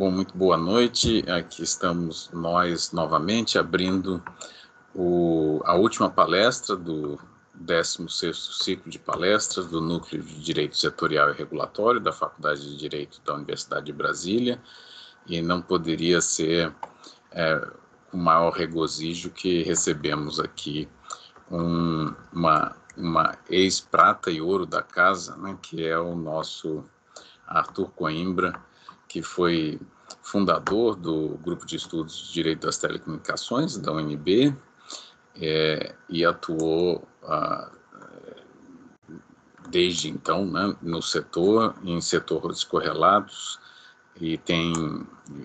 Bom, muito boa noite. Aqui estamos nós novamente abrindo o, a última palestra do 16º ciclo de palestras do Núcleo de Direito Setorial e Regulatório da Faculdade de Direito da Universidade de Brasília e não poderia ser é, o maior regozijo que recebemos aqui um, uma, uma ex-prata e ouro da casa, né, que é o nosso Arthur Coimbra, que foi fundador do Grupo de Estudos de Direito das Telecomunicações, da UNB, é, e atuou ah, desde então né, no setor, em setores correlatos, e tem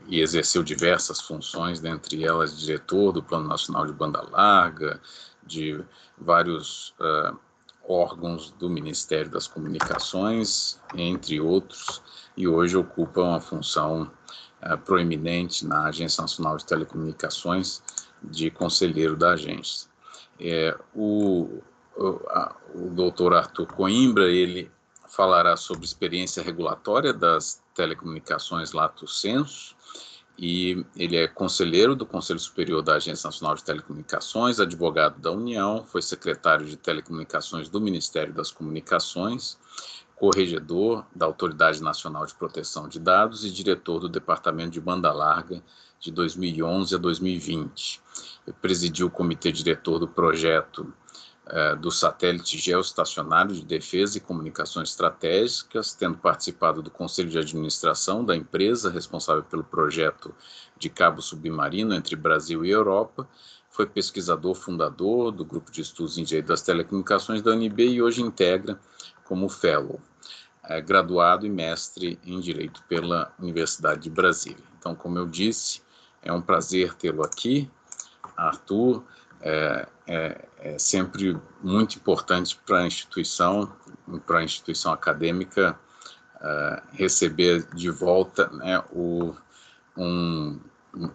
e exerceu diversas funções, dentre elas diretor do Plano Nacional de Banda Larga, de vários uh, órgãos do Ministério das Comunicações, entre outros, e hoje ocupa uma função eh, proeminente na Agência Nacional de Telecomunicações de conselheiro da agência. É, o, o, a, o doutor Arthur Coimbra, ele falará sobre experiência regulatória das telecomunicações lato senso e ele é conselheiro do Conselho Superior da Agência Nacional de Telecomunicações, advogado da União, foi secretário de Telecomunicações do Ministério das Comunicações, corregedor da Autoridade Nacional de Proteção de Dados e diretor do Departamento de Banda Larga de 2011 a 2020. Ele presidiu o comitê diretor do projeto é, dos do satélite geoestacionário de defesa e comunicações estratégicas, tendo participado do conselho de administração da empresa responsável pelo projeto de cabo submarino entre Brasil e Europa, foi pesquisador fundador do grupo de estudos em direito das telecomunicações da UNB e hoje integra como fellow, é, graduado e mestre em direito pela Universidade de Brasília. Então, como eu disse, é um prazer tê-lo aqui, Arthur. É, é, é sempre muito importante para a instituição, para a instituição acadêmica, é, receber de volta né, o, um,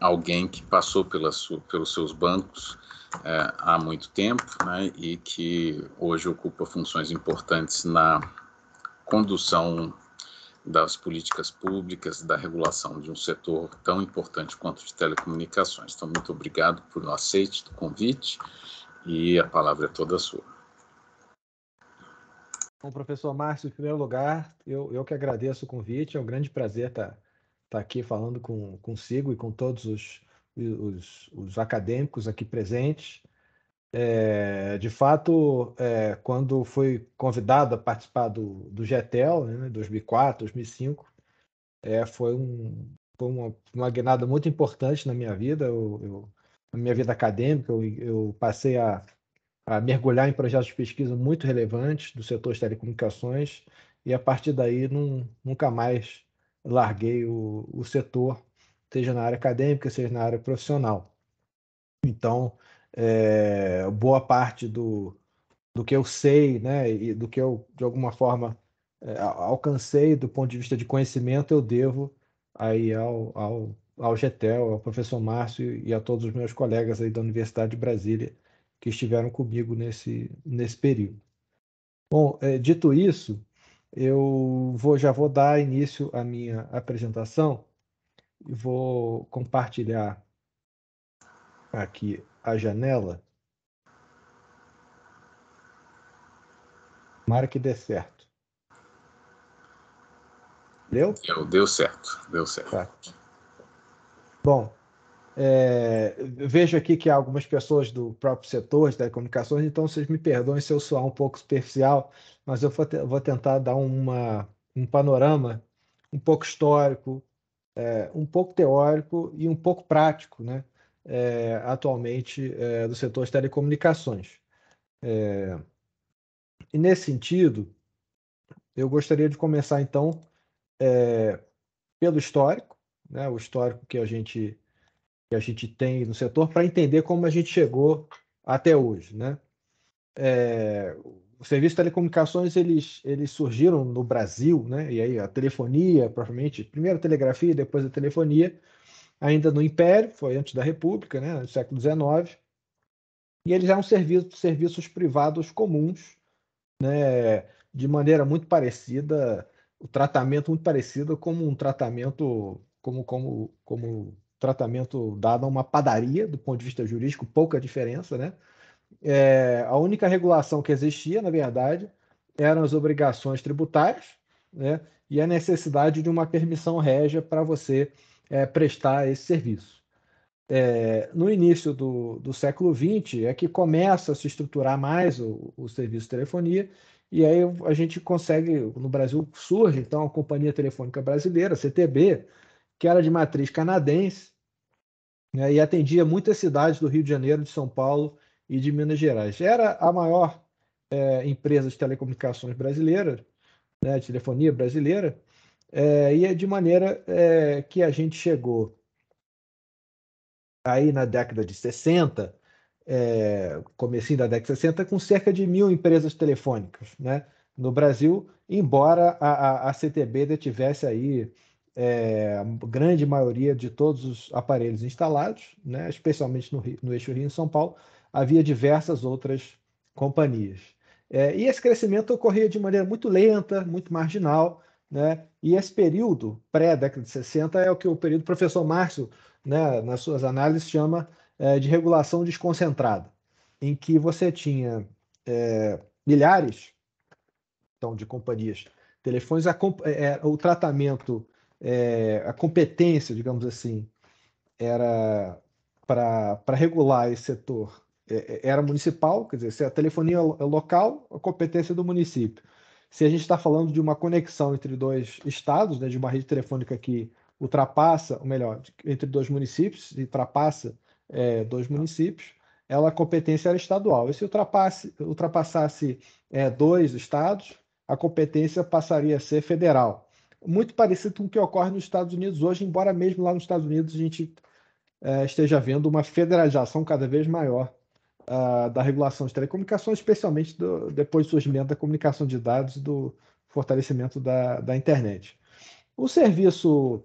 alguém que passou pela pelos seus bancos é, há muito tempo né, e que hoje ocupa funções importantes na condução das políticas públicas, da regulação de um setor tão importante quanto de telecomunicações. Então, muito obrigado por o aceite do convite e a palavra é toda sua. Bom, professor Márcio, em primeiro lugar, eu, eu que agradeço o convite, é um grande prazer estar tá, tá aqui falando com, consigo e com todos os, os, os acadêmicos aqui presentes. É, de fato, é, quando fui convidado a participar do, do GETEL, né, 2004, 2005, é, foi, um, foi uma, uma guinada muito importante na minha vida. Eu, eu na minha vida acadêmica, eu, eu passei a, a, mergulhar em projetos de pesquisa muito relevantes do setor de telecomunicações e a partir daí não, nunca mais larguei o, o setor, seja na área acadêmica, seja na área profissional. Então, é, boa parte do, do que eu sei, né, e do que eu, de alguma forma, é, alcancei do ponto de vista de conhecimento, eu devo aí ao, ao ao Getel, ao professor Márcio e a todos os meus colegas aí da Universidade de Brasília que estiveram comigo nesse, nesse período. Bom, é, dito isso, eu vou, já vou dar início à minha apresentação e vou compartilhar aqui a janela. Tomara que dê certo. Deu? Deu, deu certo, deu certo. Tá. Bom, é, vejo aqui que há algumas pessoas do próprio setor de telecomunicações, então vocês me perdoem se eu soar um pouco superficial, mas eu vou, te, vou tentar dar uma, um panorama um pouco histórico, é, um pouco teórico e um pouco prático, né? É, atualmente é, do setor de telecomunicações. É, e nesse sentido, eu gostaria de começar então é, pelo histórico, né, o histórico que a gente que a gente tem no setor para entender como a gente chegou até hoje, né? É, o serviço de telecomunicações eles, eles surgiram no Brasil, né? E aí a telefonia, propriamente, primeiro a telegrafia, depois a telefonia, ainda no Império, foi antes da República, né? No século XIX. E eles eram serviço, serviços privados comuns, né? De maneira muito parecida, o tratamento muito parecido como um tratamento como, como, como tratamento dado a uma padaria, do ponto de vista jurídico, pouca diferença, né? É, a única regulação que existia, na verdade, eram as obrigações tributárias, né? E a necessidade de uma permissão régia para você é, prestar esse serviço. É, no início do, do século XX é que começa a se estruturar mais o, o serviço de telefonia, e aí a gente consegue, no Brasil surge então a Companhia Telefônica Brasileira, CTB, que era de matriz canadense né, e atendia muitas cidades do Rio de Janeiro, de São Paulo e de Minas Gerais. Era a maior é, empresa de telecomunicações brasileira, né, de telefonia brasileira, é, e é de maneira é, que a gente chegou aí na década de 60, é, comecinho da década de 60, com cerca de mil empresas telefônicas né, no Brasil, embora a, a, a CTB detivesse aí é, a grande maioria de todos os aparelhos instalados, né, especialmente no, Rio, no eixo Rio São Paulo, havia diversas outras companhias. É, e esse crescimento ocorria de maneira muito lenta, muito marginal, né? e esse período pré-década de 60 é o que o período professor Márcio, né, nas suas análises, chama é, de regulação desconcentrada, em que você tinha é, milhares então, de companhias telefones, é, o tratamento é, a competência, digamos assim, era para regular esse setor é, é, era municipal, quer dizer, se a telefonia é local, a competência é do município. Se a gente está falando de uma conexão entre dois estados, né, de uma rede telefônica que ultrapassa, ou melhor, entre dois municípios, e ultrapassa é, dois municípios, ela a competência era estadual. E se ultrapasse, ultrapassasse é, dois estados, a competência passaria a ser federal muito parecido com o que ocorre nos Estados Unidos hoje, embora mesmo lá nos Estados Unidos a gente é, esteja vendo uma federalização cada vez maior uh, da regulação de telecomunicações, especialmente do, depois do surgimento da comunicação de dados e do fortalecimento da, da internet. O serviço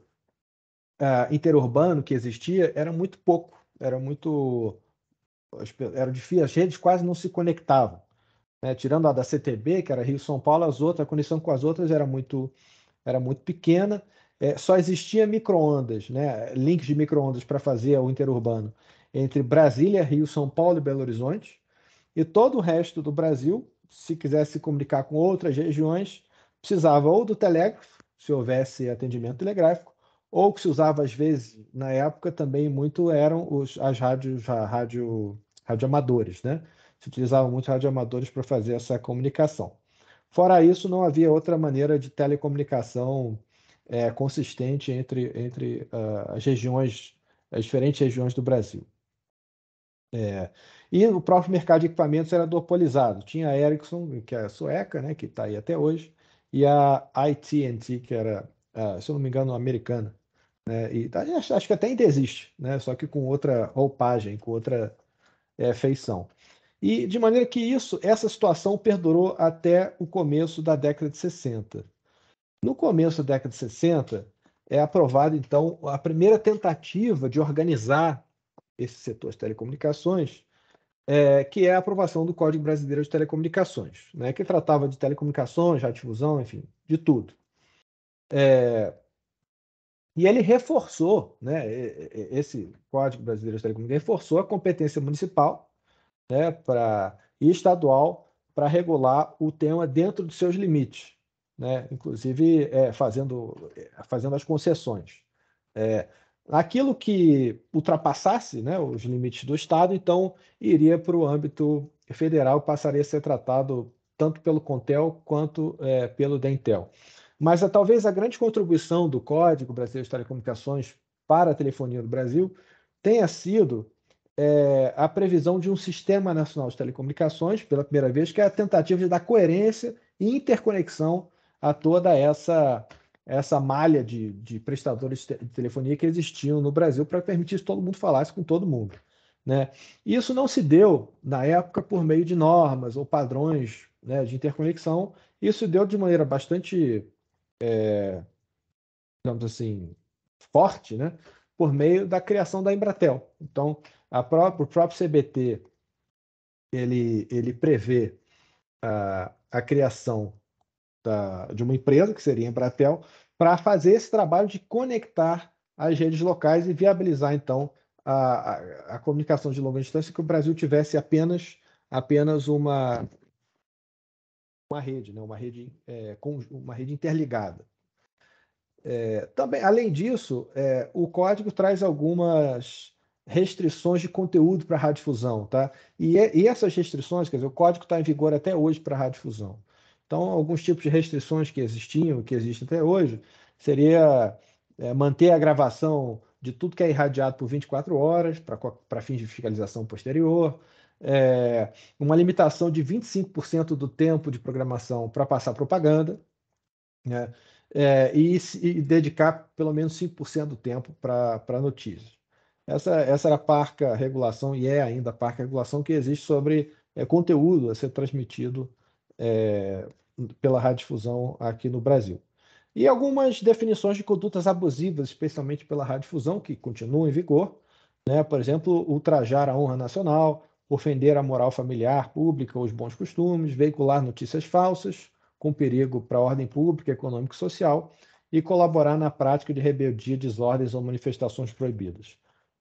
uh, interurbano que existia era muito pouco, era muito. Era difícil, as redes quase não se conectavam. Né? Tirando a da CTB, que era Rio-São Paulo, as outras, a conexão com as outras era muito era muito pequena, é, só existia microondas, né, links de microondas para fazer o interurbano entre Brasília, Rio, São Paulo e Belo Horizonte, e todo o resto do Brasil, se quisesse se comunicar com outras regiões, precisava ou do telégrafo, se houvesse atendimento telegráfico, ou que se usava às vezes, na época também muito eram os, as rádios, a rádio, radioamadores, né? Se utilizavam muito radioamadores para fazer essa comunicação. Fora isso, não havia outra maneira de telecomunicação é, consistente entre, entre uh, as regiões, as diferentes regiões do Brasil. É, e o próprio mercado de equipamentos era duopolizado. Tinha a Ericsson, que é sueca, né, que está aí até hoje, e a ITT, que era, uh, se eu não me engano, americana. Né, e tá, acho, acho, que até ainda existe, né, só que com outra roupagem, com outra é, feição. E de maneira que isso, essa situação perdurou até o começo da década de 60. No começo da década de 60, é aprovada então a primeira tentativa de organizar esse setor de telecomunicações, é, que é a aprovação do Código Brasileiro de Telecomunicações, né, que tratava de telecomunicações, radiodifusão, enfim, de tudo. É, e ele reforçou, né, esse Código Brasileiro de Telecomunicações reforçou a competência municipal né, pra, e estadual para regular o tema dentro dos seus limites, né, inclusive é, fazendo, é, fazendo as concessões. É, aquilo que ultrapassasse né, os limites do Estado, então iria para o âmbito federal, passaria a ser tratado tanto pelo Contel quanto é, pelo Dentel. Mas a, é, talvez a grande contribuição do Código Brasileiro de Telecomunicações para a telefonia do Brasil tenha sido é, a previsão de um sistema nacional de telecomunicações, pela primeira vez, que é a tentativa de dar coerência e interconexão a toda essa essa malha de, de prestadores de telefonia que existiam no Brasil para permitir que todo mundo falasse com todo mundo. Né? Isso não se deu, na época, por meio de normas ou padrões né, de interconexão, isso deu de maneira bastante, é, digamos assim, forte, né, por meio da criação da Embratel. Então, própria, o próprio CBT ele, ele prevê a, a criação da, de uma empresa, que seria a Embratel, para fazer esse trabalho de conectar as redes locais e viabilizar, então, a, a, a comunicação de longa distância, que o Brasil tivesse apenas, apenas uma, uma rede, né? uma, rede é, uma rede interligada. É, também, além disso, é, o código traz algumas restrições de conteúdo para a radiodifusão, tá? E, é, e, essas restrições, quer dizer, o código está em vigor até hoje para a radiodifusão. Então, alguns tipos de restrições que existiam, que existem até hoje, seria é, manter a gravação de tudo que é irradiado por 24 horas para fins de fiscalização posterior, é, uma limitação de 25% do tempo de programação para passar propaganda, né? É, e, e dedicar pelo menos 5% do tempo para notícias. Essa, essa era a parca regulação, e é ainda a parca regulação que existe sobre é, conteúdo a ser transmitido é, pela radiodifusão aqui no Brasil. E algumas definições de condutas abusivas, especialmente pela radiodifusão, que continuam em vigor, né? por exemplo, ultrajar a honra nacional, ofender a moral familiar, pública ou os bons costumes, veicular notícias falsas, com perigo para a ordem pública, econômica e social, e colaborar na prática de rebeldia, desordens ou manifestações proibidas.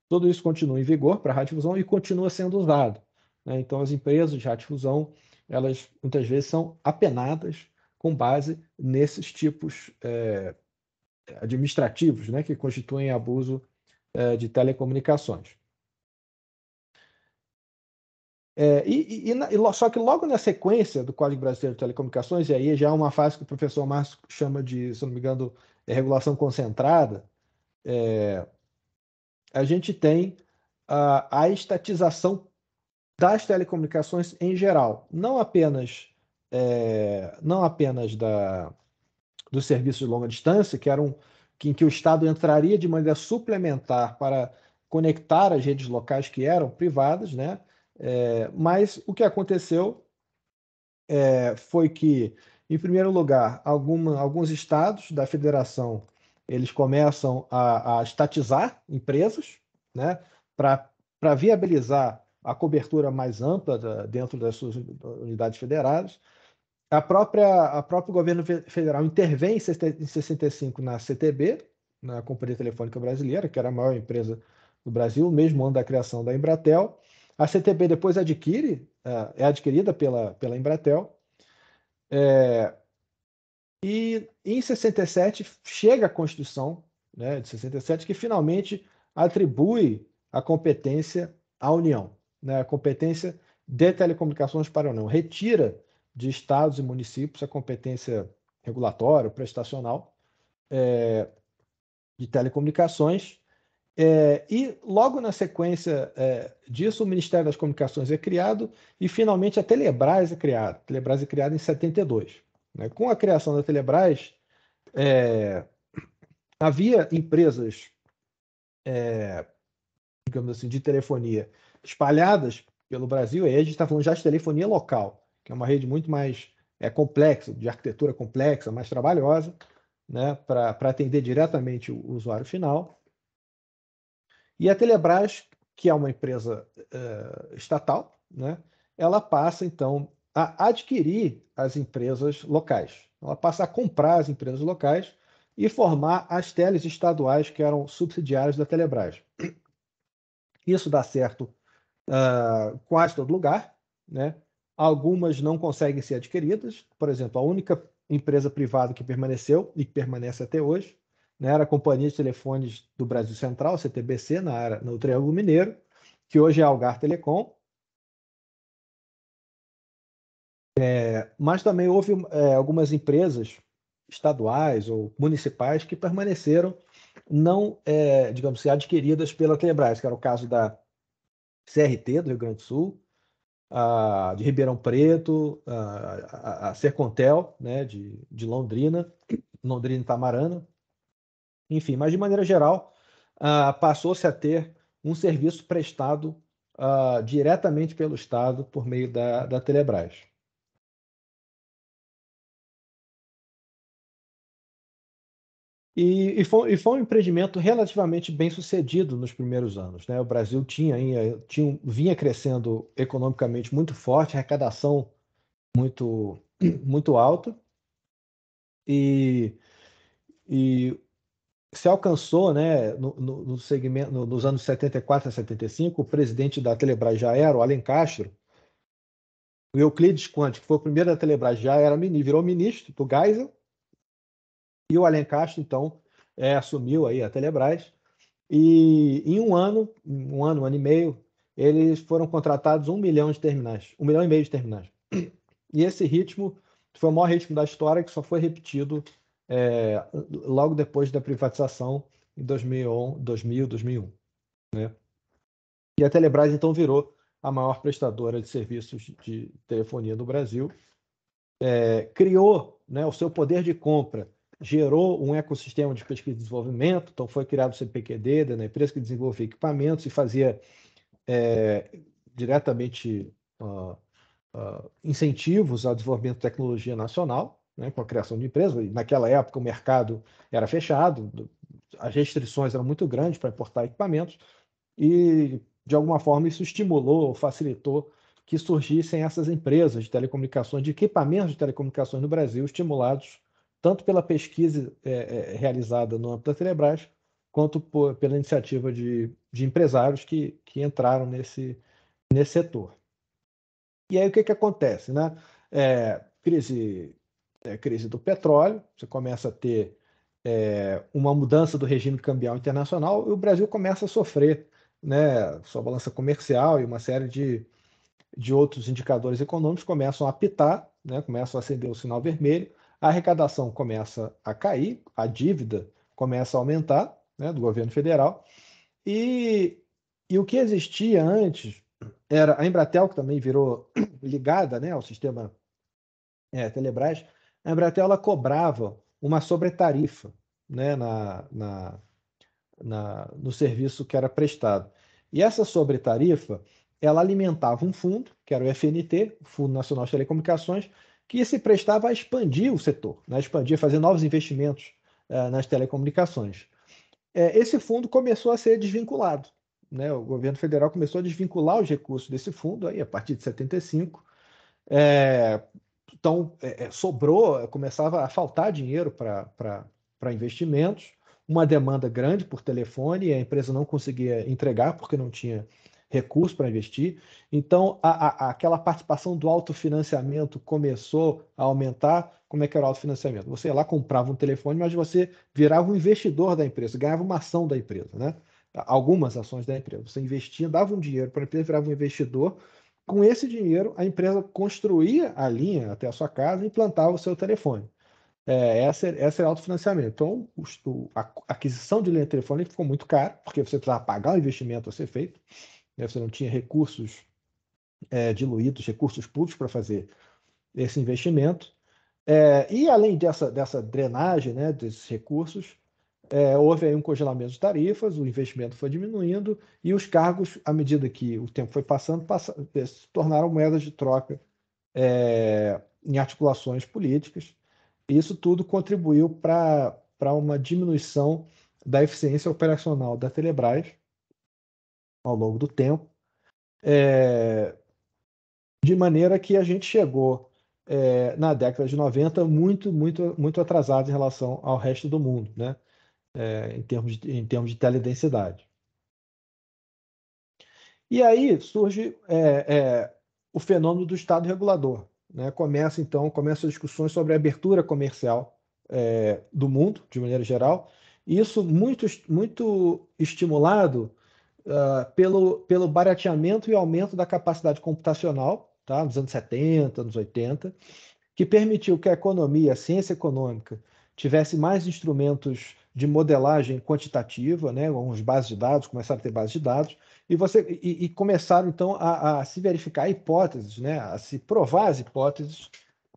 Tudo isso continua em vigor para a radiodifusão e continua sendo usado. Né? Então, as empresas de radiodifusão, elas muitas vezes são apenadas com base nesses tipos é, administrativos, né? que constituem abuso é, de telecomunicações. É, e, e, e, só que logo na sequência do Código Brasileiro de Telecomunicações, e aí já é uma fase que o professor Márcio chama de, se não me engano, é regulação concentrada, é, a gente tem uh, a estatização das telecomunicações em geral, não apenas é, não apenas da dos serviços de longa distância, que eram que, em que o Estado entraria de maneira suplementar para conectar as redes locais que eram privadas, né? É, mas o que aconteceu é, foi que, em primeiro lugar, alguma, alguns estados da federação eles começam a, a estatizar empresas né, para viabilizar a cobertura mais ampla da, dentro das suas unidades federadas. A própria, a próprio governo federal intervém em 65 na CTB, na né, Companhia Telefônica Brasileira, que era a maior empresa do Brasil, mesmo ano da criação da Embratel. A CTB depois adquire, eh, é adquirida pela, pela Embratel. É, e em 67 chega a Constituição né, de 67, que finalmente atribui a competência à União, né, a competência de telecomunicações para a União, retira de estados e municípios a competência regulatória, prestacional é, de telecomunicações. É, e logo na sequência é, disso, o Ministério das Comunicações é criado e finalmente a Telebrás é criada. Telebrás é criada em 72. Né? Com a criação da Telebrás, é, havia empresas, é, digamos assim, de telefonia espalhadas pelo Brasil, aí a gente está falando já de telefonia local, que é uma rede muito mais é, complexa, de arquitetura complexa, mais trabalhosa, né, para atender diretamente o usuário final. E a Telebrás, que é uma empresa uh, estatal, né, ela passa, então, a adquirir as empresas locais. Ela então, passa a comprar as empresas locais e formar as teles estaduais que eram subsidiárias da Telebrás. Isso dá certo uh, quase todo lugar. Né? Algumas não conseguem ser adquiridas. Por exemplo, a única empresa privada que permaneceu e permanece até hoje né? era a Companhia de Telefones do Brasil Central, CTBC, na, área, no Triângulo Mineiro, que hoje é Algar Telecom, É, mas também houve é, algumas empresas estaduais ou municipais que permaneceram não, é, digamos assim, adquiridas pela Telebrás, que era o caso da CRT do Rio Grande do Sul, a, de Ribeirão Preto, a, a, a Sercontel, né, de, de Londrina, Londrina e Tamarana, enfim, mas de maneira geral, passou-se a ter um serviço prestado diretamente pelo Estado por meio da, da Telebrás. E, e, foi, e, foi, um empreendimento relativamente bem sucedido nos primeiros anos. Né? O Brasil tinha, tinha, vinha crescendo economicamente muito forte, arrecadação muito, muito alta, e, e se alcançou né, no, no segmento, nos anos 74 a 75, o presidente da Telebrás já era o Allen Castro, o Euclides Quante, que foi o primeiro da Telebrás, já era, virou ministro do Geisel, e o Alencastro, então, é, assumiu aí a Telebrás. E em um ano, um ano, um ano e meio, eles foram contratados um milhão de terminais, um milhão e meio de terminais. E esse ritmo foi o maior ritmo da história que só foi repetido é, logo depois da privatização em 2000, 2000 2001. Né? E a Telebrás então virou a maior prestadora de serviços de telefonia do Brasil, é, criou né, o seu poder de compra gerou um ecossistema de pesquisa e desenvolvimento, então foi criado o CPQD, da empresa que desenvolvia equipamentos e fazia é, diretamente uh, uh, incentivos ao desenvolvimento de tecnologia nacional, né, com a criação de empresas. E naquela época o mercado era fechado, as restrições eram muito grandes para importar equipamentos, e de alguma forma isso estimulou, facilitou que surgissem essas empresas de telecomunicações, de equipamentos de telecomunicações no Brasil, estimulados tanto pela pesquisa é, é, realizada no âmbito da Telebrás, quanto por, pela iniciativa de, de empresários que, que entraram nesse, nesse setor. E aí o que, que acontece? Né? É, crise, é crise do petróleo, você começa a ter é, uma mudança do regime cambial internacional e o Brasil começa a sofrer né, sua balança comercial e uma série de, de outros indicadores econômicos começam a apitar, né, começam a acender o sinal vermelho, a arrecadação começa a cair, a dívida começa a aumentar né, do governo federal, e, e o que existia antes era a Embratel, que também virou ligada né, ao sistema é, Telebrás, a Embratel ela cobrava uma sobretarifa né, na, na, na, no serviço que era prestado. E essa sobretarifa ela alimentava um fundo, que era o FNT, Fundo Nacional de Telecomunicações, que se prestava a expandir o setor, né? expandir, fazer novos investimentos uh, nas telecomunicações. É, esse fundo começou a ser desvinculado. Né? O governo federal começou a desvincular os recursos desse fundo aí, a partir de 75. É, então, é, é, sobrou, começava a faltar dinheiro para investimentos, uma demanda grande por telefone, a empresa não conseguia entregar porque não tinha recurso para investir. Então, a, a, aquela participação do autofinanciamento começou a aumentar. Como é que era o autofinanciamento? Você ia lá comprava um telefone, mas você virava um investidor da empresa, ganhava uma ação da empresa, né? algumas ações da empresa. Você investia, dava um dinheiro para a empresa, virava um investidor. Com esse dinheiro, a empresa construía a linha até a sua casa e implantava o seu telefone. É, essa, essa o autofinanciamento. Então, a aquisição de linha telefônica ficou muito cara, porque você precisava pagar o investimento a ser feito né? você não tinha recursos é, diluídos, recursos públicos para fazer esse investimento. É, e além dessa, dessa drenagem né, desses recursos, é, houve aí um congelamento de tarifas, o investimento foi diminuindo e os cargos, à medida que o tempo foi passando, passaram é, se tornaram moedas de troca é, em articulações políticas. isso tudo contribuiu para uma diminuição da eficiência operacional da Telebrás, ao longo do tempo, é, de maneira que a gente chegou é, na década de 90 muito, muito, muito atrasado em relação ao resto do mundo, né? É, em, termos de, em termos de teledensidade. E aí surge o fenômeno do Estado regulador. Né? Começa, então, começam discussões sobre a abertura comercial do mundo, de maneira geral, isso muito, muito estimulado ah, pelo, pelo barateamento e aumento da capacidade computacional, tá? nos anos 70, anos 80, que permitiu que a economia, a ciência econômica, tivesse mais instrumentos de modelagem quantitativa, né, algumas bases de dados, começaram a ter bases de dados, e, você, e, e começaram, então, a, a, se verificar hipóteses, né, a se provar as hipóteses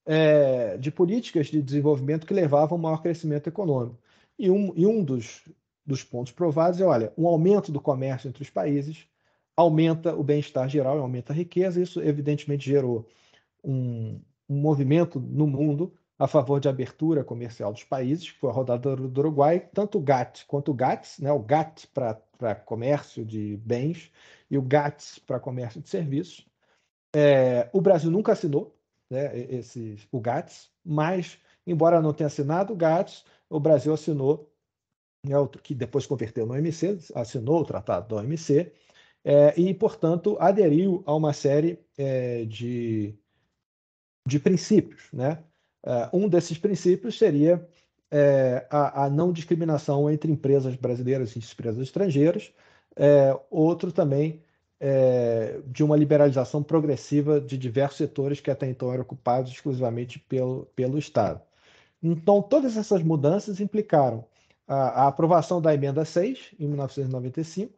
é, de políticas de desenvolvimento que levavam ao maior crescimento econômico. E um, e um dos, dos pontos provados é, olha, um aumento do comércio entre os países aumenta o bem-estar geral e aumenta a riqueza. Isso, evidentemente, gerou um, um, movimento no mundo a favor de abertura comercial dos países, que foi a rodada do Uruguai. Tanto o GATT quanto o GATS, né, o GATT para comércio de bens e o GATS para comércio de serviços. É, o Brasil nunca assinou né, esse, o GATS, mas, embora não tenha assinado o GATS, o Brasil assinou né, que depois converteu no OMC, assinou o tratado da OMC, é, e, portanto, aderiu a uma série é, de, de princípios. Né? É, um desses princípios seria é, a, a, não discriminação entre empresas brasileiras e empresas estrangeiras, é, outro também é, de uma liberalização progressiva de diversos setores que até então eram ocupados exclusivamente pelo, pelo Estado. Então, todas essas mudanças implicaram a, aprovação da emenda 6, em 1995.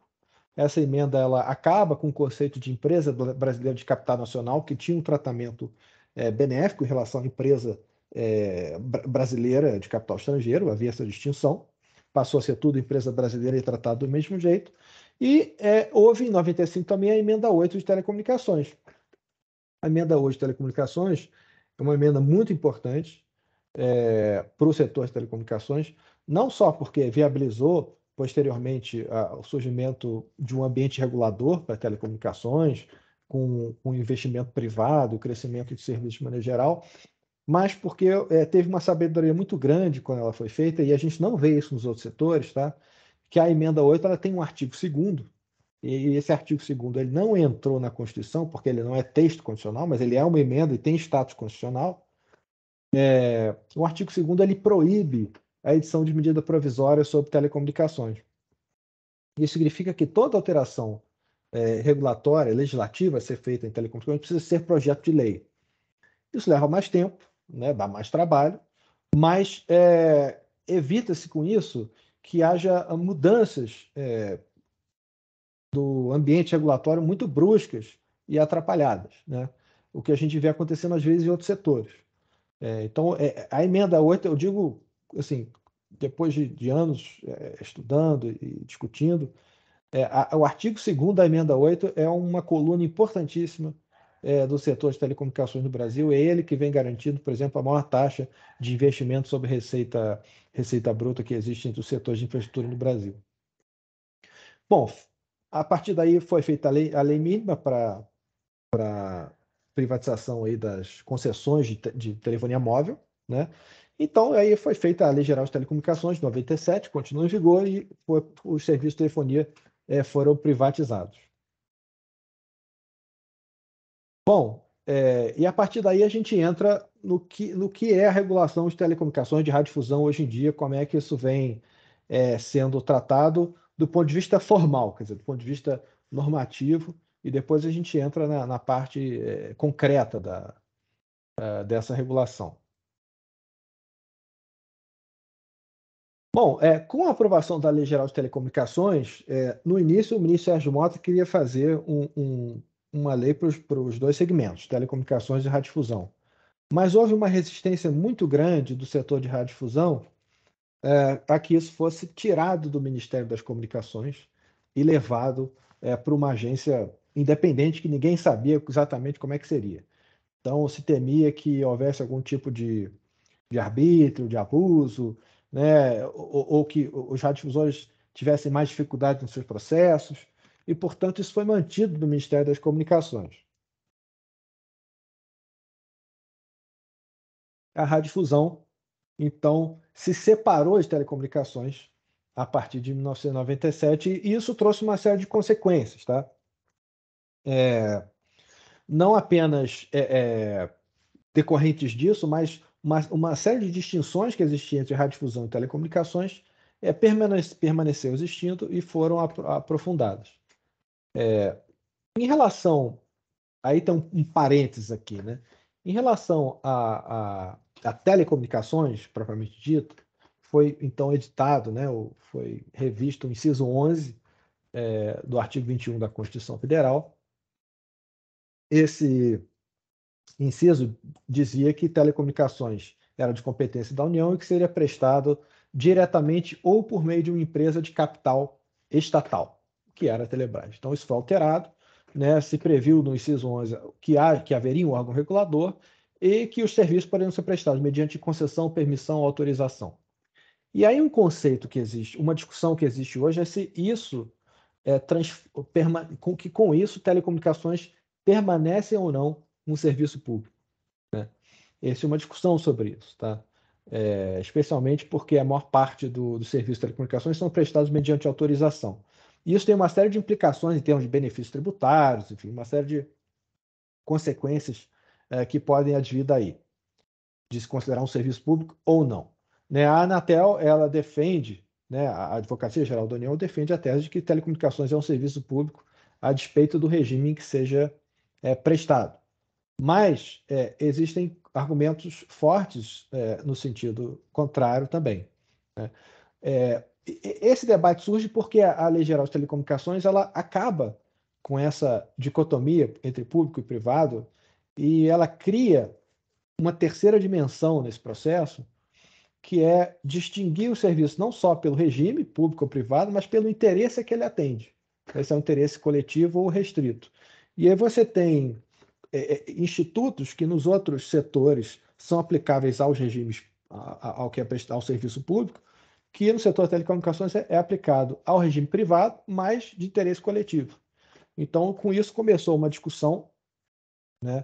Essa emenda ela acaba com o conceito de empresa brasileira de capital nacional, que tinha um tratamento é, benéfico em relação à empresa é, brasileira de capital estrangeiro, havia essa distinção, passou a ser tudo empresa brasileira e tratado do mesmo jeito. E é, houve em 95 também a emenda 8 de telecomunicações. A emenda 8 de telecomunicações é uma emenda muito importante é, para o setor de telecomunicações, não só porque viabilizou posteriormente a, ah, o surgimento de um ambiente regulador para telecomunicações, com, com investimento privado, crescimento de serviços de maneira geral, mas porque é, teve uma sabedoria muito grande quando ela foi feita, e a gente não vê isso nos outros setores, tá? que a emenda 8 ela tem um artigo 2 e esse artigo 2 ele não entrou na Constituição, porque ele não é texto constitucional, mas ele é uma emenda e tem status constitucional. É, o artigo 2 ele proíbe a edição de medida provisória sobre telecomunicações. Isso significa que toda alteração é, regulatória, legislativa a ser feita em telecomunicações precisa ser projeto de lei. Isso leva mais tempo, né, dá mais trabalho, mas é, evita-se com isso que haja mudanças é, do ambiente regulatório muito bruscas e atrapalhadas, né? o que a gente vê acontecendo às vezes em outros setores. É, então, é, a emenda 8, eu digo assim, depois de, de anos é, estudando e discutindo, é, a, o artigo 2 da emenda 8 é uma coluna importantíssima é, do setor de telecomunicações no Brasil. É ele que vem garantindo, por exemplo, a maior taxa de investimento sobre receita, receita bruta que existe entre os setores de infraestrutura no Brasil. Bom, a partir daí foi feita a lei, a lei mínima para privatização aí das concessões de, de telefonia móvel, né? Então, aí foi feita a Lei Geral de Telecomunicações de 97, continua em vigor e foi, os serviços de telefonia é, foram privatizados. Bom, é, e a partir daí a gente entra no que, no que é a regulação de telecomunicações de radiodifusão hoje em dia, como é que isso vem é, sendo tratado do ponto de vista formal, quer dizer, do ponto de vista normativo, e depois a gente entra na, na parte é, concreta da, dessa regulação. Bom, é, com a aprovação da Lei Geral de Telecomunicações, é, no início o ministro Sérgio Mota queria fazer um, um, uma lei para os dois segmentos, telecomunicações e radiodifusão. Mas houve uma resistência muito grande do setor de radiodifusão é, a que isso fosse tirado do Ministério das Comunicações e levado é, para uma agência independente que ninguém sabia exatamente como é que seria. Então se temia que houvesse algum tipo de, de arbítrio, de abuso, né, ou, ou que os radiodifusores tivessem mais dificuldade nos seus processos, e, portanto, isso foi mantido do Ministério das Comunicações. A radiodifusão, então, se separou de telecomunicações a partir de 1997 e isso trouxe uma série de consequências, tá? É, não apenas é, é, decorrentes disso, mas uma, uma série de distinções que existiam entre radiodifusão e telecomunicações é, permanece, permaneceu existindo e foram aprofundadas. É, em relação, aí tem um, um parênteses aqui, né? Em relação a, a, a telecomunicações, propriamente dito, foi então editado, né, foi revisto o inciso 11 é, do artigo 21 da Constituição Federal. Esse inciso dizia que telecomunicações era de competência da União e que seria prestado diretamente ou por meio de uma empresa de capital estatal, que era a Telebrás. Então, isso foi alterado. Né? Se previu no inciso 11 que, há, que haveria um órgão regulador e que os serviços poderiam ser prestados mediante concessão, permissão ou autorização. E aí um conceito que existe, uma discussão que existe hoje é se isso é, trans, perma, com que com isso telecomunicações permanecem ou não um serviço público. Né? Essa é uma discussão sobre isso, tá? É, especialmente porque a maior parte do, do serviço de telecomunicações são prestados mediante autorização. E isso tem uma série de implicações em termos de benefícios tributários, enfim, uma série de consequências é, que podem advir daí, de se considerar um serviço público ou não. Né? A Anatel, ela defende, né, a Advocacia Geral da União defende a tese de que telecomunicações é um serviço público a despeito do regime em que seja é, prestado. Mas é, existem argumentos fortes é, no sentido contrário também. Né? É, esse debate surge porque a, Lei Geral de Telecomunicações ela acaba com essa dicotomia entre público e privado e ela cria uma terceira dimensão nesse processo, que é distinguir o serviço não só pelo regime, público ou privado, mas pelo interesse a que ele atende. Esse é um interesse coletivo ou restrito. E aí você tem é, é, institutos que nos outros setores são aplicáveis aos regimes, ao que é prestar ao serviço público, que no setor de telecomunicações é, é aplicado ao regime privado, mas de interesse coletivo. Então, com isso começou uma discussão né,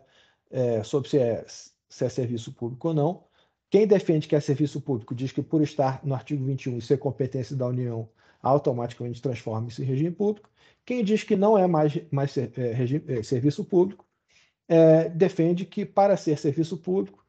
é, sobre se é, se é serviço público ou não. Quem defende que é serviço público diz que, por estar no artigo 21 e ser competência da União, automaticamente transforma esse em regime público. Quem diz que não é mais, mais é, regime, é, serviço público é, defende que, para ser serviço público,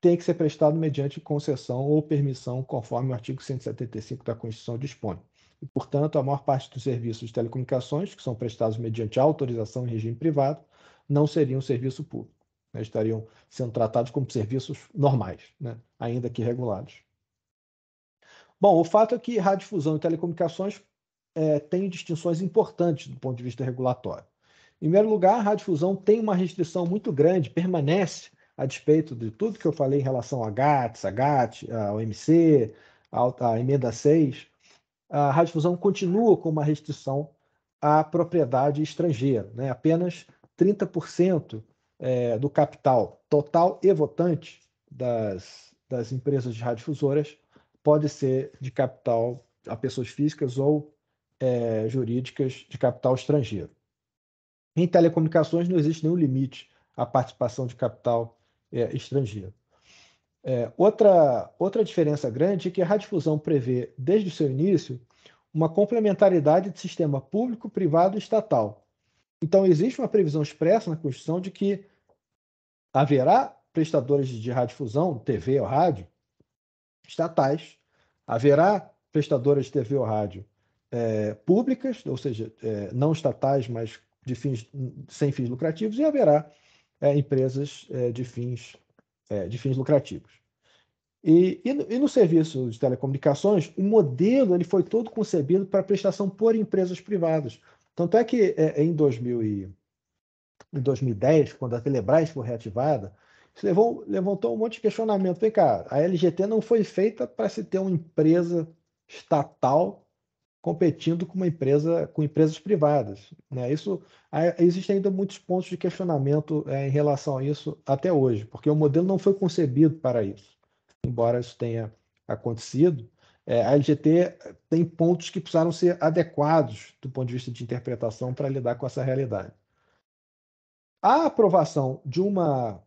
tem que ser prestado mediante concessão ou permissão, conforme o artigo 175 da Constituição dispõe. E, portanto, a maior parte dos serviços de telecomunicações, que são prestados mediante autorização em regime privado, não seriam serviço público. Né? Estariam sendo tratados como serviços normais, né? ainda que regulados. Bom, o fato é que radiodifusão e telecomunicações é, têm distinções importantes do ponto de vista regulatório. Em primeiro lugar, a radiodifusão tem uma restrição muito grande, permanece, a despeito de tudo que eu falei em relação a GATS, a GAT, ao MC, à emenda 6, a radiodifusão continua com uma restrição à propriedade estrangeira. Né? Apenas 30% é, do capital total e votante das, das empresas de radiodifusoras pode ser de capital a pessoas físicas ou é, jurídicas de capital estrangeiro. Em telecomunicações não existe nenhum limite à participação de capital é, estrangeiro. É, outra, outra diferença grande é que a radiodifusão prevê, desde o seu início, uma complementaridade de sistema público, privado e estatal. Então, existe uma previsão expressa na Constituição de que haverá prestadores de radiodifusão, TV ou rádio, estatais, haverá prestadoras de TV ou rádio é, públicas, ou seja, é, não estatais, mas de fins, sem fins lucrativos e haverá é, empresas é, de, fins, é, de fins lucrativos. E, e, no, e, no, serviço de telecomunicações, o modelo ele foi todo concebido para prestação por empresas privadas. Tanto é que é, em, 2000 e, em 2010, quando a Telebrás foi reativada, isso levou, levantou um monte de questionamento. Vem cá, a LGT não foi feita para se ter uma empresa estatal competindo com uma empresa, com empresas privadas. Né? Isso existem ainda muitos pontos de questionamento é, em relação a isso até hoje, porque o modelo não foi concebido para isso. Embora isso tenha acontecido, é, a LGT tem pontos que precisaram ser adequados do ponto de vista de interpretação para lidar com essa realidade. A aprovação de uma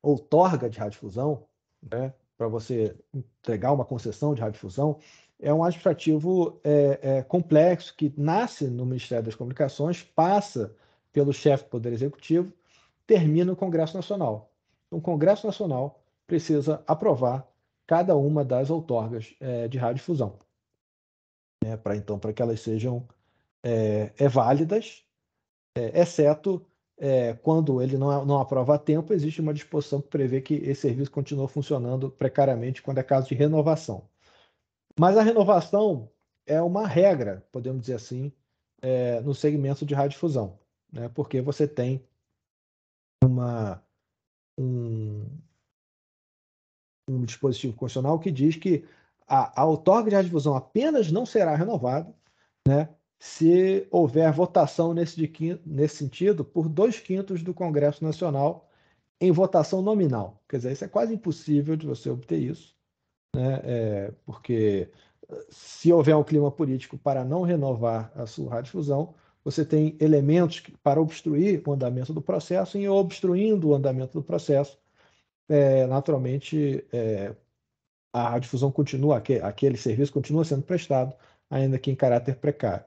outorga de radiodifusão, né, para você entregar uma concessão de radiodifusão, é um administrativo é, é, complexo que nasce no Ministério das Comunicações, passa pelo chefe do Poder Executivo, termina no Congresso Nacional. Então, o Congresso Nacional precisa aprovar cada uma das outorgas é, de radiodifusão, né, para então para que elas sejam é, é válidas, é, exceto é, quando ele não, não aprova a tempo, existe uma disposição que prevê que esse serviço continua funcionando precariamente quando é caso de renovação. Mas a renovação é uma regra, podemos dizer assim, é, no segmento de radiodifusão, né? porque você tem uma, um, um dispositivo constitucional que diz que a, a outorga de radiodifusão apenas não será renovada né, se houver votação nesse, de, nesse sentido por dois quintos do Congresso Nacional em votação nominal. Quer dizer, isso é quase impossível de você obter isso né? É, porque eh, se houver um clima político para não renovar a sua radiodifusão, você tem elementos para obstruir o andamento do processo, e obstruindo o andamento do processo, é, naturalmente é, a radiodifusão continua, aquele, aquele serviço continua sendo prestado, ainda que em caráter precário.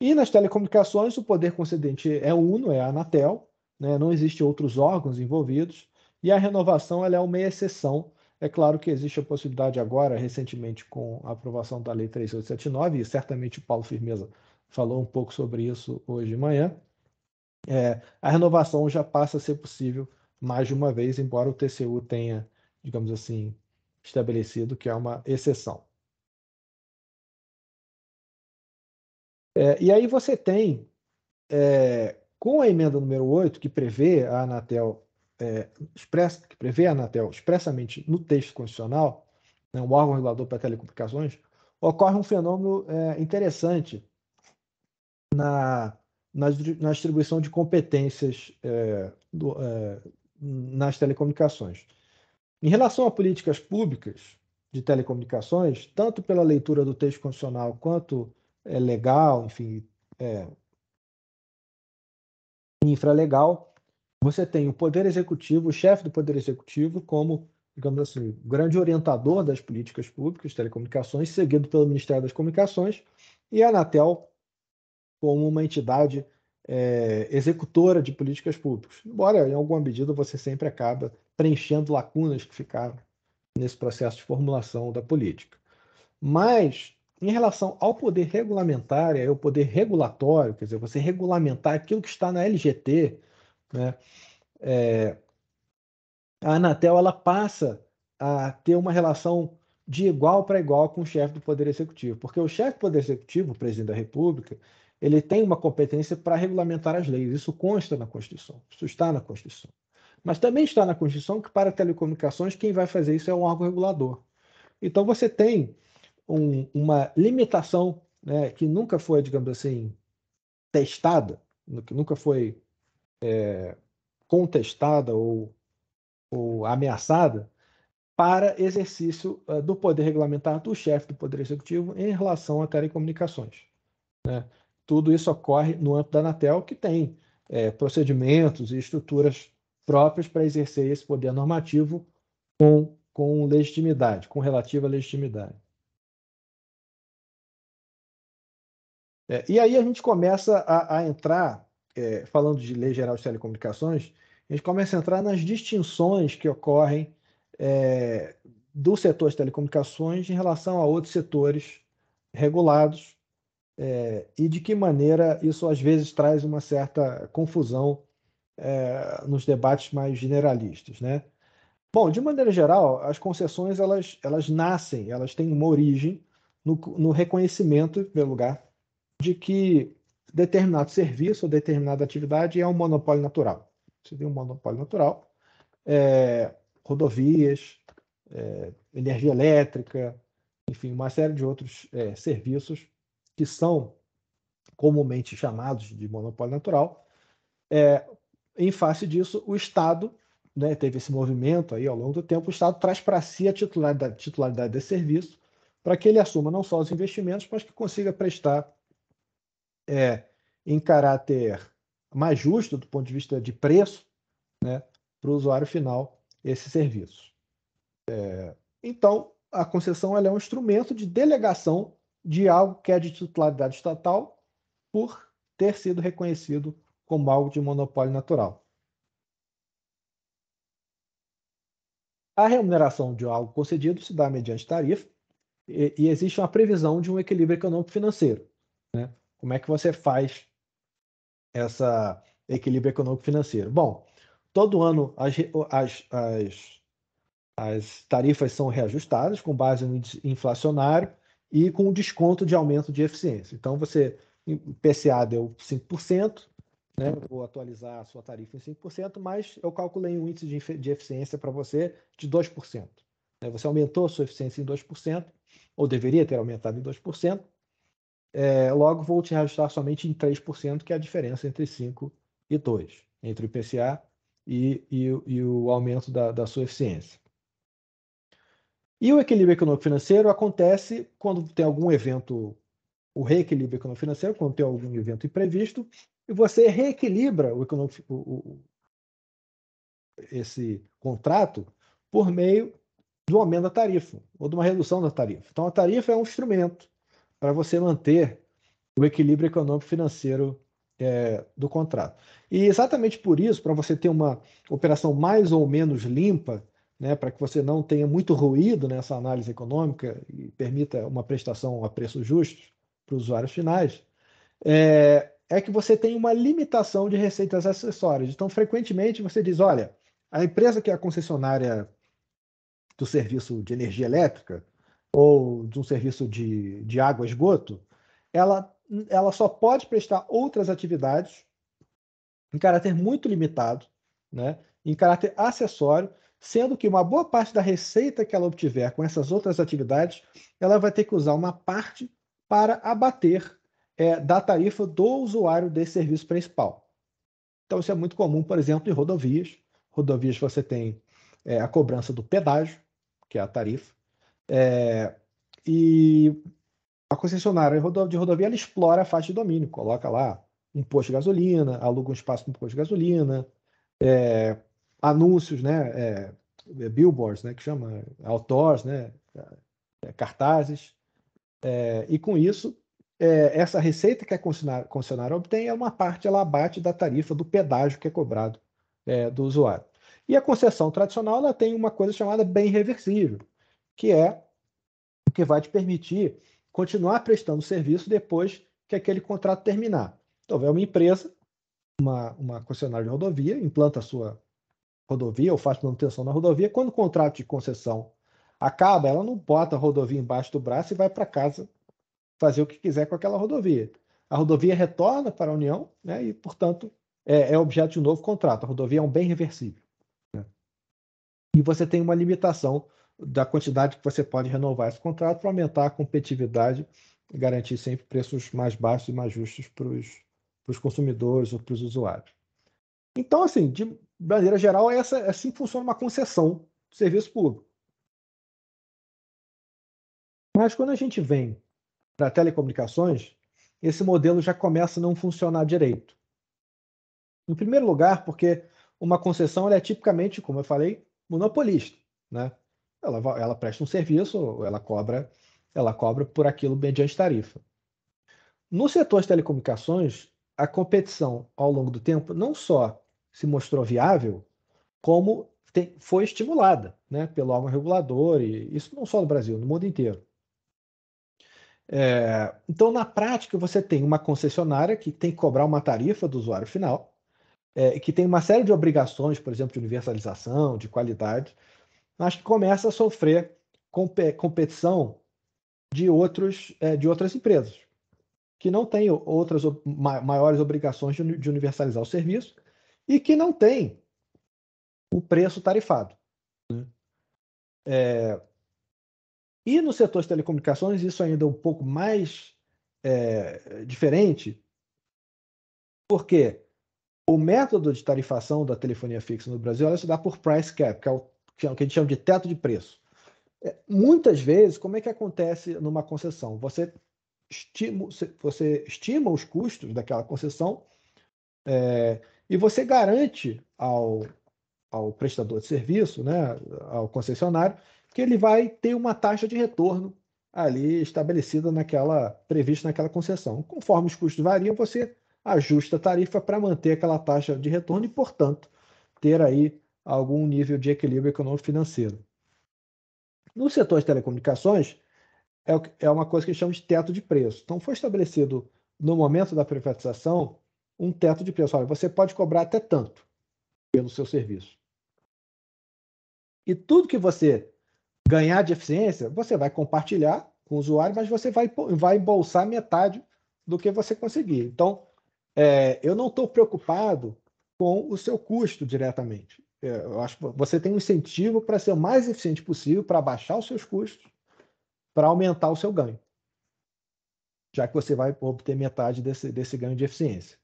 E nas telecomunicações, o poder concedente é o uno, é a Anatel, né? não existem outros órgãos envolvidos, e a renovação ela é uma exceção é claro que existe a possibilidade agora, recentemente, com a aprovação da Lei 3879, e certamente o Paulo Firmeza falou um pouco sobre isso hoje de manhã, é, a renovação já passa a ser possível mais de uma vez, embora o TCU tenha, digamos assim, estabelecido que é uma exceção. É, e aí você tem, é, com a emenda número 8, que prevê a Anatel é, expressa, que prevê a né, Anatel expressamente no texto constitucional, né, um órgão regulador para telecomunicações, ocorre um fenômeno é, interessante na, na, na, distribuição de competências é, do, é, nas telecomunicações. Em relação a políticas públicas de telecomunicações, tanto pela leitura do texto constitucional quanto é, legal, enfim, é, infralegal, você tem o poder executivo, o chefe do poder executivo, como, digamos assim, grande orientador das políticas públicas, telecomunicações, seguido pelo Ministério das Comunicações, e a Anatel como uma entidade é, executora de políticas públicas. Embora, em alguma medida, você sempre acaba preenchendo lacunas que ficaram nesse processo de formulação da política. Mas, em relação ao poder regulamentar, é o poder regulatório, quer dizer, você regulamentar aquilo que está na LGT, né? É, a Anatel ela passa a ter uma relação de igual para igual com o chefe do Poder Executivo, porque o chefe do Poder Executivo, o presidente da República, ele tem uma competência para regulamentar as leis. Isso consta na Constituição, isso está na Constituição. Mas também está na Constituição que para telecomunicações quem vai fazer isso é um órgão regulador. Então você tem um, uma limitação né, que nunca foi, digamos assim, testada, que nunca foi é, contestada ou, ou ameaçada para exercício eh, do poder regulamentar do chefe do Poder Executivo em relação a telecomunicações. Né? Tudo isso ocorre no âmbito da Anatel, que tem é, procedimentos e estruturas próprias para exercer esse poder normativo com, com legitimidade, com relativa legitimidade. É, e aí a gente começa a, a entrar é, falando de lei geral de telecomunicações, a gente começa a entrar nas distinções que ocorrem é, do setor de telecomunicações em relação a outros setores regulados é, e de que maneira isso às vezes traz uma certa confusão é, nos debates mais generalistas, né? Bom, de maneira geral, as concessões elas, elas nascem, elas têm uma origem no, no reconhecimento, em primeiro lugar, de que determinado serviço ou determinada atividade é um monopólio natural. Você tem um monopólio natural, é, rodovias, é, energia elétrica, enfim, uma série de outros é, serviços que são comumente chamados de monopólio natural. É, em face disso, o Estado né, teve esse movimento aí ao longo do tempo, o Estado traz para si a titularidade, titularidade desse serviço para que ele assuma não só os investimentos, mas que consiga prestar é em caráter mais justo do ponto de vista de preço né, para o usuário final esse serviço. É, então, a concessão é um instrumento de delegação de algo que é de titularidade estatal por ter sido reconhecido como algo de monopólio natural. A remuneração de algo concedido se dá mediante tarifa e, e existe uma previsão de um equilíbrio econômico financeiro. Né? Como é que você faz essa equilíbrio econômico-financeiro? Bom, todo ano as, as, as, as tarifas são reajustadas com base no índice inflacionário e com desconto de aumento de eficiência. Então, você, PCA deu 5%, né? vou atualizar a sua tarifa em 5%, mas eu calculei um índice de, de eficiência para você de 2%. Né? Você aumentou a sua eficiência em 2%, ou deveria ter aumentado em 2%, é, logo, vou te ajustar somente em 3%, que é a diferença entre 5 e 2, entre o IPCA e, e, e o aumento da, da sua eficiência. E o equilíbrio econômico-financeiro acontece quando tem algum evento, o reequilíbrio econômico-financeiro, quando tem algum evento imprevisto, e você reequilibra o, econômico, o, o, esse contrato por meio do aumento da tarifa ou de uma redução da tarifa. Então, a tarifa é um instrumento para você manter o equilíbrio econômico-financeiro é, do contrato. E exatamente por isso, para você ter uma operação mais ou menos limpa, né, para que você não tenha muito ruído nessa análise econômica e permita uma prestação a preço justo para os usuários finais, é, é que você tem uma limitação de receitas acessórias. Então, frequentemente você diz: olha, a empresa que é a concessionária do serviço de energia elétrica, ou de um serviço de, de água esgoto, ela, ela só pode prestar outras atividades em caráter muito limitado, né? em caráter acessório, sendo que uma boa parte da receita que ela obtiver com essas outras atividades, ela vai ter que usar uma parte para abater é, da tarifa do usuário desse serviço principal. Então, isso é muito comum, por exemplo, em rodovias. Rodovias você tem é, a cobrança do pedágio, que é a tarifa, é, e a concessionária de rodovia ela explora a faixa de domínio, coloca lá um posto de gasolina, aluga um espaço para um posto de gasolina, é, anúncios, né, é, é billboards, né, que chama outdoors, né, é, cartazes, é, e com isso é, essa receita que a concessionária, concessionária, obtém é uma parte ela abate da tarifa do pedágio que é cobrado do usuário. E a concessão tradicional ela tem uma coisa chamada bem reversível, que é o que vai te permitir continuar prestando serviço depois que aquele contrato terminar. Então, vai uma empresa, uma, uma concessionária de rodovia, implanta a sua rodovia ou faz manutenção na rodovia. Quando o contrato de concessão acaba, ela não bota a rodovia embaixo do braço e vai para casa fazer o que quiser com aquela rodovia. A rodovia retorna para a União né, e, portanto, é, é objeto de um novo contrato. A rodovia é um bem reversível. Né? E você tem uma limitação da quantidade que você pode renovar esse contrato para aumentar a competitividade e garantir sempre preços mais baixos e mais justos para os consumidores ou para os usuários. Então, assim, de maneira geral, essa assim funciona uma concessão de serviço público. Mas quando a gente vem para telecomunicações, esse modelo já começa a não funcionar direito. Em primeiro lugar, porque uma concessão é tipicamente, como eu falei, monopolista. Né? ela, ela presta um serviço, ela cobra, ela cobra por aquilo mediante tarifa. No setor de telecomunicações, a competição ao longo do tempo não só se mostrou viável, como tem, foi estimulada né, pelo órgão regulador, e isso não só no Brasil, no mundo inteiro. É, então, na prática, você tem uma concessionária que tem que cobrar uma tarifa do usuário final, é, que tem uma série de obrigações, por exemplo, de universalização, de qualidade, mas que começa a sofrer competição de, outros, é, de outras empresas, que não têm outras maiores obrigações de universalizar o serviço e que não têm o preço tarifado. Né? É, e no setor de telecomunicações, isso ainda é um pouco mais é, diferente, porque o método de tarifação da telefonia fixa no Brasil ela se dá por price cap, que é o que a gente chama de teto de preço. É, muitas vezes, como é que acontece numa concessão? Você estima, você estima os custos daquela concessão é, e você garante ao, ao prestador de serviço, né, ao concessionário, que ele vai ter uma taxa de retorno ali estabelecida naquela prevista naquela concessão. Conforme os custos variam, você ajusta a tarifa para manter aquela taxa de retorno e, portanto, ter aí algum nível de equilíbrio econômico-financeiro. No setor de telecomunicações, é, é uma coisa que chamamos de teto de preço. Então, foi estabelecido, no momento da privatização, um teto de preço. Olha, você pode cobrar até tanto pelo seu serviço. E tudo que você ganhar de eficiência, você vai compartilhar com o usuário, mas você vai, vai embolsar metade do que você conseguir. Então, é, eu não estou preocupado com o seu custo diretamente. É, eu acho que você tem um incentivo para ser o mais eficiente possível, para baixar os seus custos, para aumentar o seu ganho. Já que você vai obter metade desse, desse ganho de eficiência.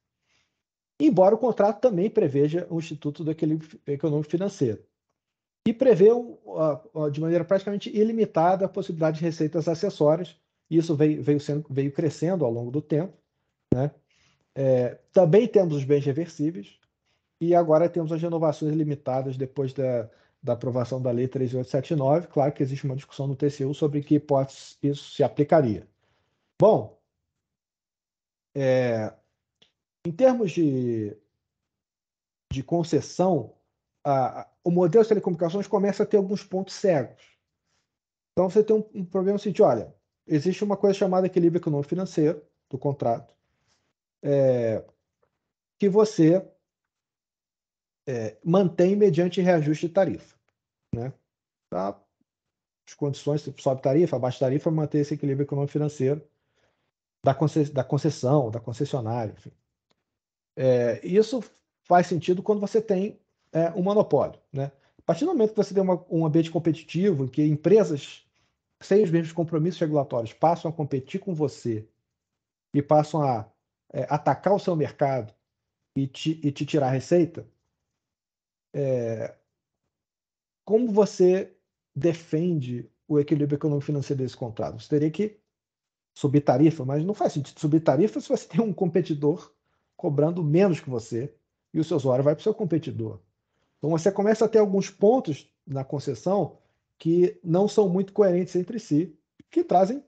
Embora o contrato também preveja o Instituto do Equilíbrio Econômico Financeiro. E prevê de maneira praticamente ilimitada a possibilidade de receitas acessórias. Isso veio, veio, sendo, veio crescendo ao longo do tempo. Né? É, também temos os bens reversíveis, e agora temos as renovações limitadas depois da, da aprovação da Lei 3879. Claro que existe uma discussão no TCU sobre que hipótese isso se aplicaria. Bom, é, em termos de, de concessão, a, a, o modelo de telecomunicações começa a ter alguns pontos cegos. Então você tem um, um problema assim é de, olha, existe uma coisa chamada equilíbrio econômico financeiro do contrato, é, que você é, mantém mediante reajuste de tarifa. Né? Tá? As condições, sobe tarifa, abaixa tarifa, manter esse equilíbrio econômico-financeiro da, da concessão, da concessionária, enfim. É, isso faz sentido quando você tem é, um monopólio. Né? A partir do momento que você tem uma, um ambiente competitivo, em que empresas sem os mesmos compromissos regulatórios passam a competir com você e passam a é, atacar o seu mercado e te, e te tirar a receita, é, como você defende o equilíbrio econômico-financeiro desse contrato? Você teria que subir tarifa, mas não faz sentido subir tarifa se você tem um competidor cobrando menos que você e o seu usuário vai para o seu competidor. Então você começa a ter alguns pontos na concessão que não são muito coerentes entre si, que trazem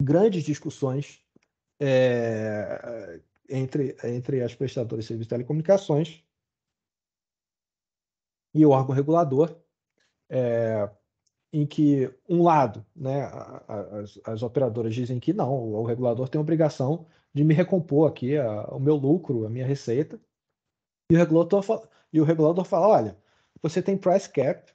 grandes discussões é, entre, entre as prestadoras de serviços de telecomunicações e o órgão regulador, é, em que um lado, né, as, as, operadoras dizem que não, o, o, regulador tem a obrigação de me recompor aqui a, o meu lucro, a minha receita, e o regulador fala, e o regulador fala, olha, você tem price cap,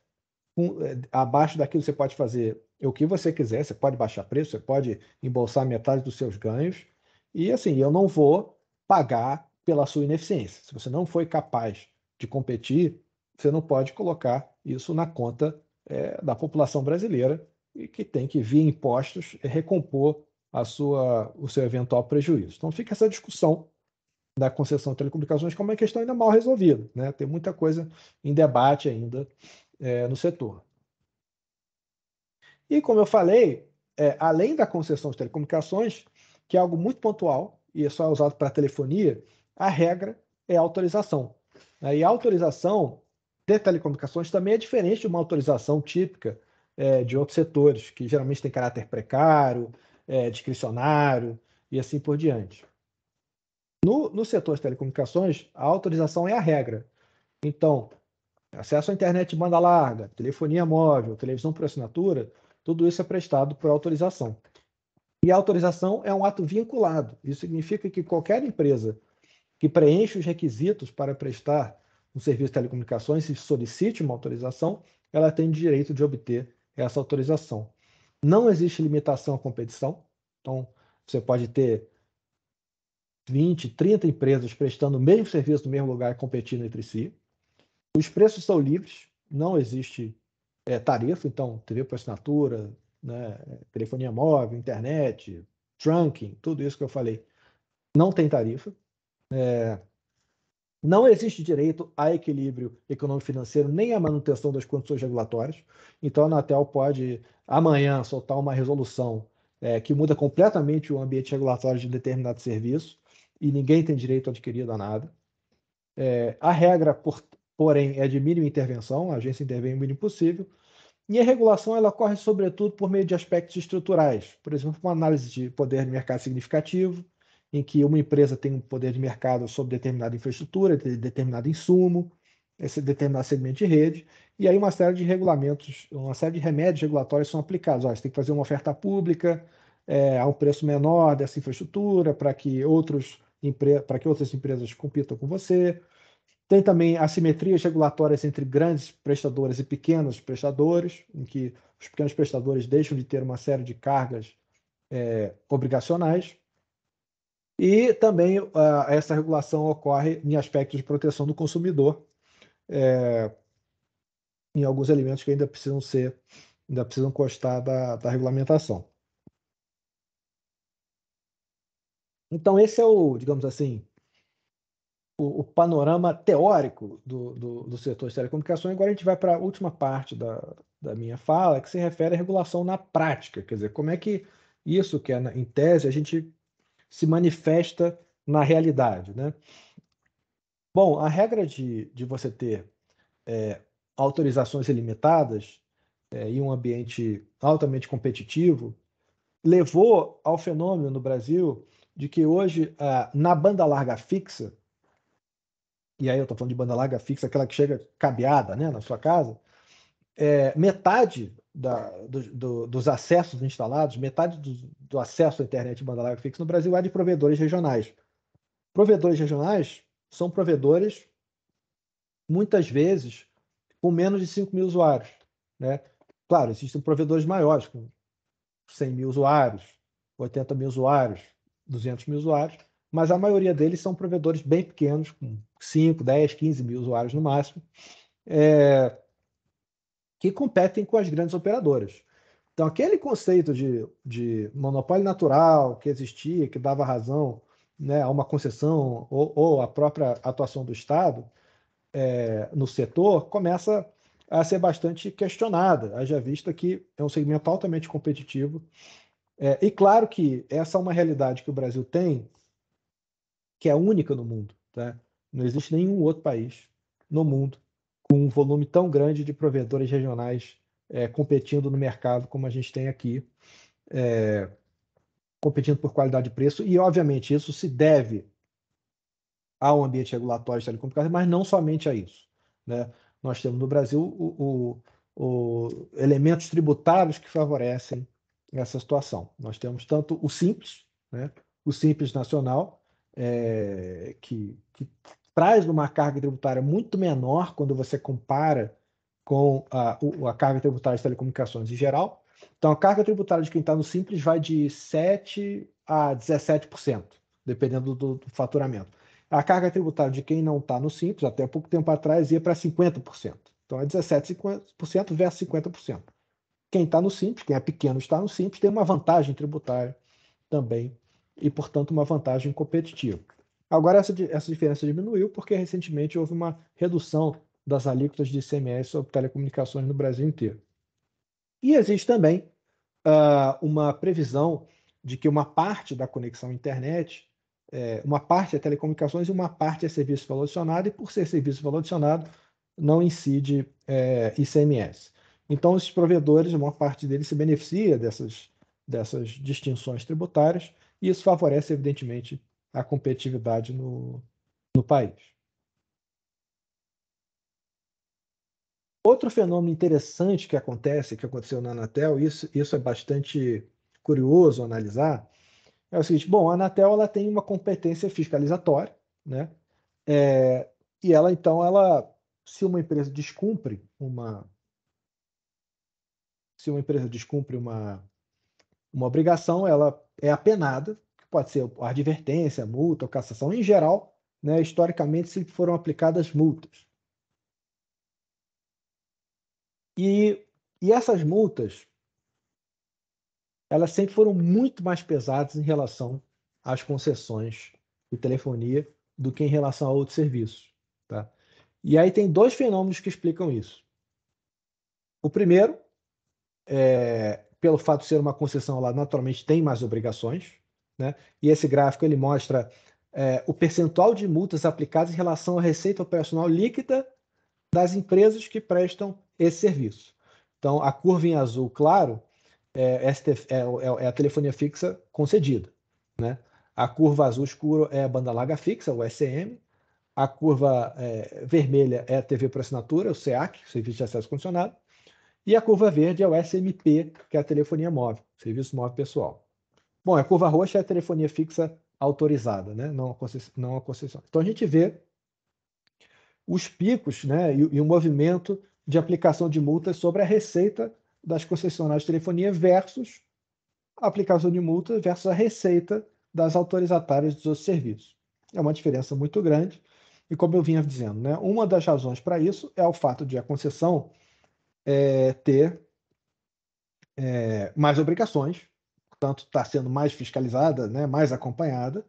um, é, abaixo daquilo você pode fazer o que você quiser, você pode baixar preço, você pode embolsar metade dos seus ganhos, e assim, eu não vou pagar pela sua ineficiência. Se você não foi capaz de competir você não pode colocar isso na conta é, da população brasileira e que tem que, via impostos, recompor a sua, o seu eventual prejuízo. Então fica essa discussão da concessão de telecomunicações como é uma questão ainda mal resolvida. Né? Tem muita coisa em debate ainda é, no setor. E como eu falei, é, além da concessão de telecomunicações, que é algo muito pontual e é só é usado para telefonia, a regra é a autorização. Né? E a autorização de telecomunicações também é diferente de uma autorização típica é, de outros setores, que geralmente tem caráter precário, é, discricionário e assim por diante. No, no setor de telecomunicações, a autorização é a regra. Então, acesso à internet de banda larga, telefonia móvel, televisão por assinatura, tudo isso é prestado por autorização. E a autorização é um ato vinculado. Isso significa que qualquer empresa que preenche os requisitos para prestar um serviço de telecomunicações e solicite uma autorização, ela tem direito de obter essa autorização. Não existe limitação à competição, então você pode ter 20, 30 empresas prestando o mesmo serviço no mesmo lugar e competindo entre si. Os preços são livres, não existe é, tarifa, então TV por assinatura, né, telefonia móvel, internet, trunking, tudo isso que eu falei, não tem tarifa. É, não existe direito a equilíbrio econômico-financeiro nem à manutenção das condições regulatórias. Então, a Anatel pode amanhã soltar uma resolução é, que muda completamente o ambiente regulatório de determinado serviço e ninguém tem direito adquirido a nada. É, a regra, por, porém, é de mínima intervenção, a agência intervém o mínimo possível. E a regulação ela ocorre, sobretudo, por meio de aspectos estruturais, por exemplo, uma análise de poder de mercado significativo, em que uma empresa tem um poder de mercado sobre determinada infraestrutura, determinado insumo, esse determinado segmento de rede, e aí uma série de regulamentos, uma série de remédios regulatórios são aplicados. Olha, você tem que fazer uma oferta pública é, a um preço menor dessa infraestrutura para que, outros, para que outras empresas compitam com você. Tem também assimetrias regulatórias entre grandes prestadores e pequenos prestadores, em que os pequenos prestadores deixam de ter uma série de cargas é, obrigacionais. E também uh, essa regulação ocorre em aspectos de proteção do consumidor, é, em alguns elementos que ainda precisam ser, ainda precisam constar da, da regulamentação. Então, esse é o, digamos assim, o, o panorama teórico do, do, do, setor de telecomunicações. Agora a gente vai para a última parte da, da minha fala, que se refere à regulação na prática, quer dizer, como é que isso que é na, em tese a gente se manifesta na realidade. Né? Bom, a regra de, de você ter é, autorizações ilimitadas é, em um ambiente altamente competitivo levou ao fenômeno no Brasil de que hoje, ah, na banda larga fixa, e aí eu estou falando de banda larga fixa, aquela que chega cabeada né, na sua casa, é, metade da, do, do, dos acessos instalados, metade do, do acesso à internet banda larga fixa no Brasil é de provedores regionais. Provedores regionais são provedores, muitas vezes, com menos de 5 mil usuários. Né? Claro, existem provedores maiores, com 100 mil usuários, 80 mil usuários, 200 mil usuários, mas a maioria deles são provedores bem pequenos, com 5, 10, 15 mil usuários no máximo. É, que competem com as grandes operadoras. Então, aquele conceito de, de monopólio natural que existia, que dava razão né, a uma concessão ou, ou a própria atuação do Estado é, no setor, começa a ser bastante questionada, haja vista que é um segmento altamente competitivo. É, e claro que essa é uma realidade que o Brasil tem, que é única no mundo. Tá? Não existe nenhum outro país no mundo com um volume tão grande de provedores regionais é, competindo no mercado como a gente tem aqui, é, competindo por qualidade e preço, e obviamente isso se deve ao ambiente regulatório de telecomunicações, mas não somente a isso. Né? Nós temos no Brasil o, o, o elementos tributários que favorecem essa situação. Nós temos tanto o Simples, né? o Simples Nacional, é, que, que traz uma carga tributária muito menor quando você compara com a, a carga tributária de telecomunicações em geral. Então, a carga tributária de quem está no simples vai de 7% a 17%, dependendo do, do faturamento. A carga tributária de quem não está no simples, até pouco tempo atrás, ia para 50%. Então, é 17% versus 50%. Quem está no simples, quem é pequeno está no simples, tem uma vantagem tributária também e, portanto, uma vantagem competitiva. Agora, essa, essa diferença diminuiu porque recentemente houve uma redução das alíquotas de ICMS sobre telecomunicações no Brasil inteiro. E existe também uh, uma previsão de que uma parte da conexão à internet, é, uma parte é telecomunicações e uma parte é serviço valor adicionado, e por ser serviço valor adicionado, não incide é, ICMS. Então, esses provedores, uma parte deles se beneficia dessas, dessas distinções tributárias, e isso favorece, evidentemente, a competitividade no, no país. Outro fenômeno interessante que acontece, que aconteceu na Anatel, isso, isso é bastante curioso analisar, é o seguinte: bom, a Anatel ela tem uma competência fiscalizatória, né? É, e ela então ela, se uma empresa descumpre uma, se uma empresa descumpre uma uma obrigação, ela é apenada Pode ser a advertência, multa, ou cassação. Em geral, né, historicamente, sempre foram aplicadas multas. E, e essas multas, elas sempre foram muito mais pesadas em relação às concessões de telefonia do que em relação a outros serviços. Tá? E aí tem dois fenômenos que explicam isso. O primeiro, é, pelo fato de ser uma concessão, ela naturalmente tem mais obrigações. Né? E esse gráfico ele mostra é, o percentual de multas aplicadas em relação à receita operacional líquida das empresas que prestam esse serviço. Então, a curva em azul claro é, STF, é é, é, é a telefonia fixa concedida. Né? A curva azul escuro é a banda larga fixa, o SM. A curva é, vermelha é a TV por assinatura, o SEAC, Serviço de Acesso Condicionado. E a curva verde é o SMP, que é a telefonia móvel, Serviço Móvel Pessoal. Bom, a é curva roxa é a telefonia fixa autorizada, né? não, a concessão, não a concessão. Então a gente vê os picos né? e, e o movimento de aplicação de multas sobre a receita das concessionárias de telefonia versus a aplicação de multas versus a receita das autorizatárias dos outros serviços. É uma diferença muito grande. E como eu vinha dizendo, né, uma das razões para isso é o fato de a concessão é, ter é, mais obrigações portanto, está sendo mais fiscalizada, né, mais acompanhada.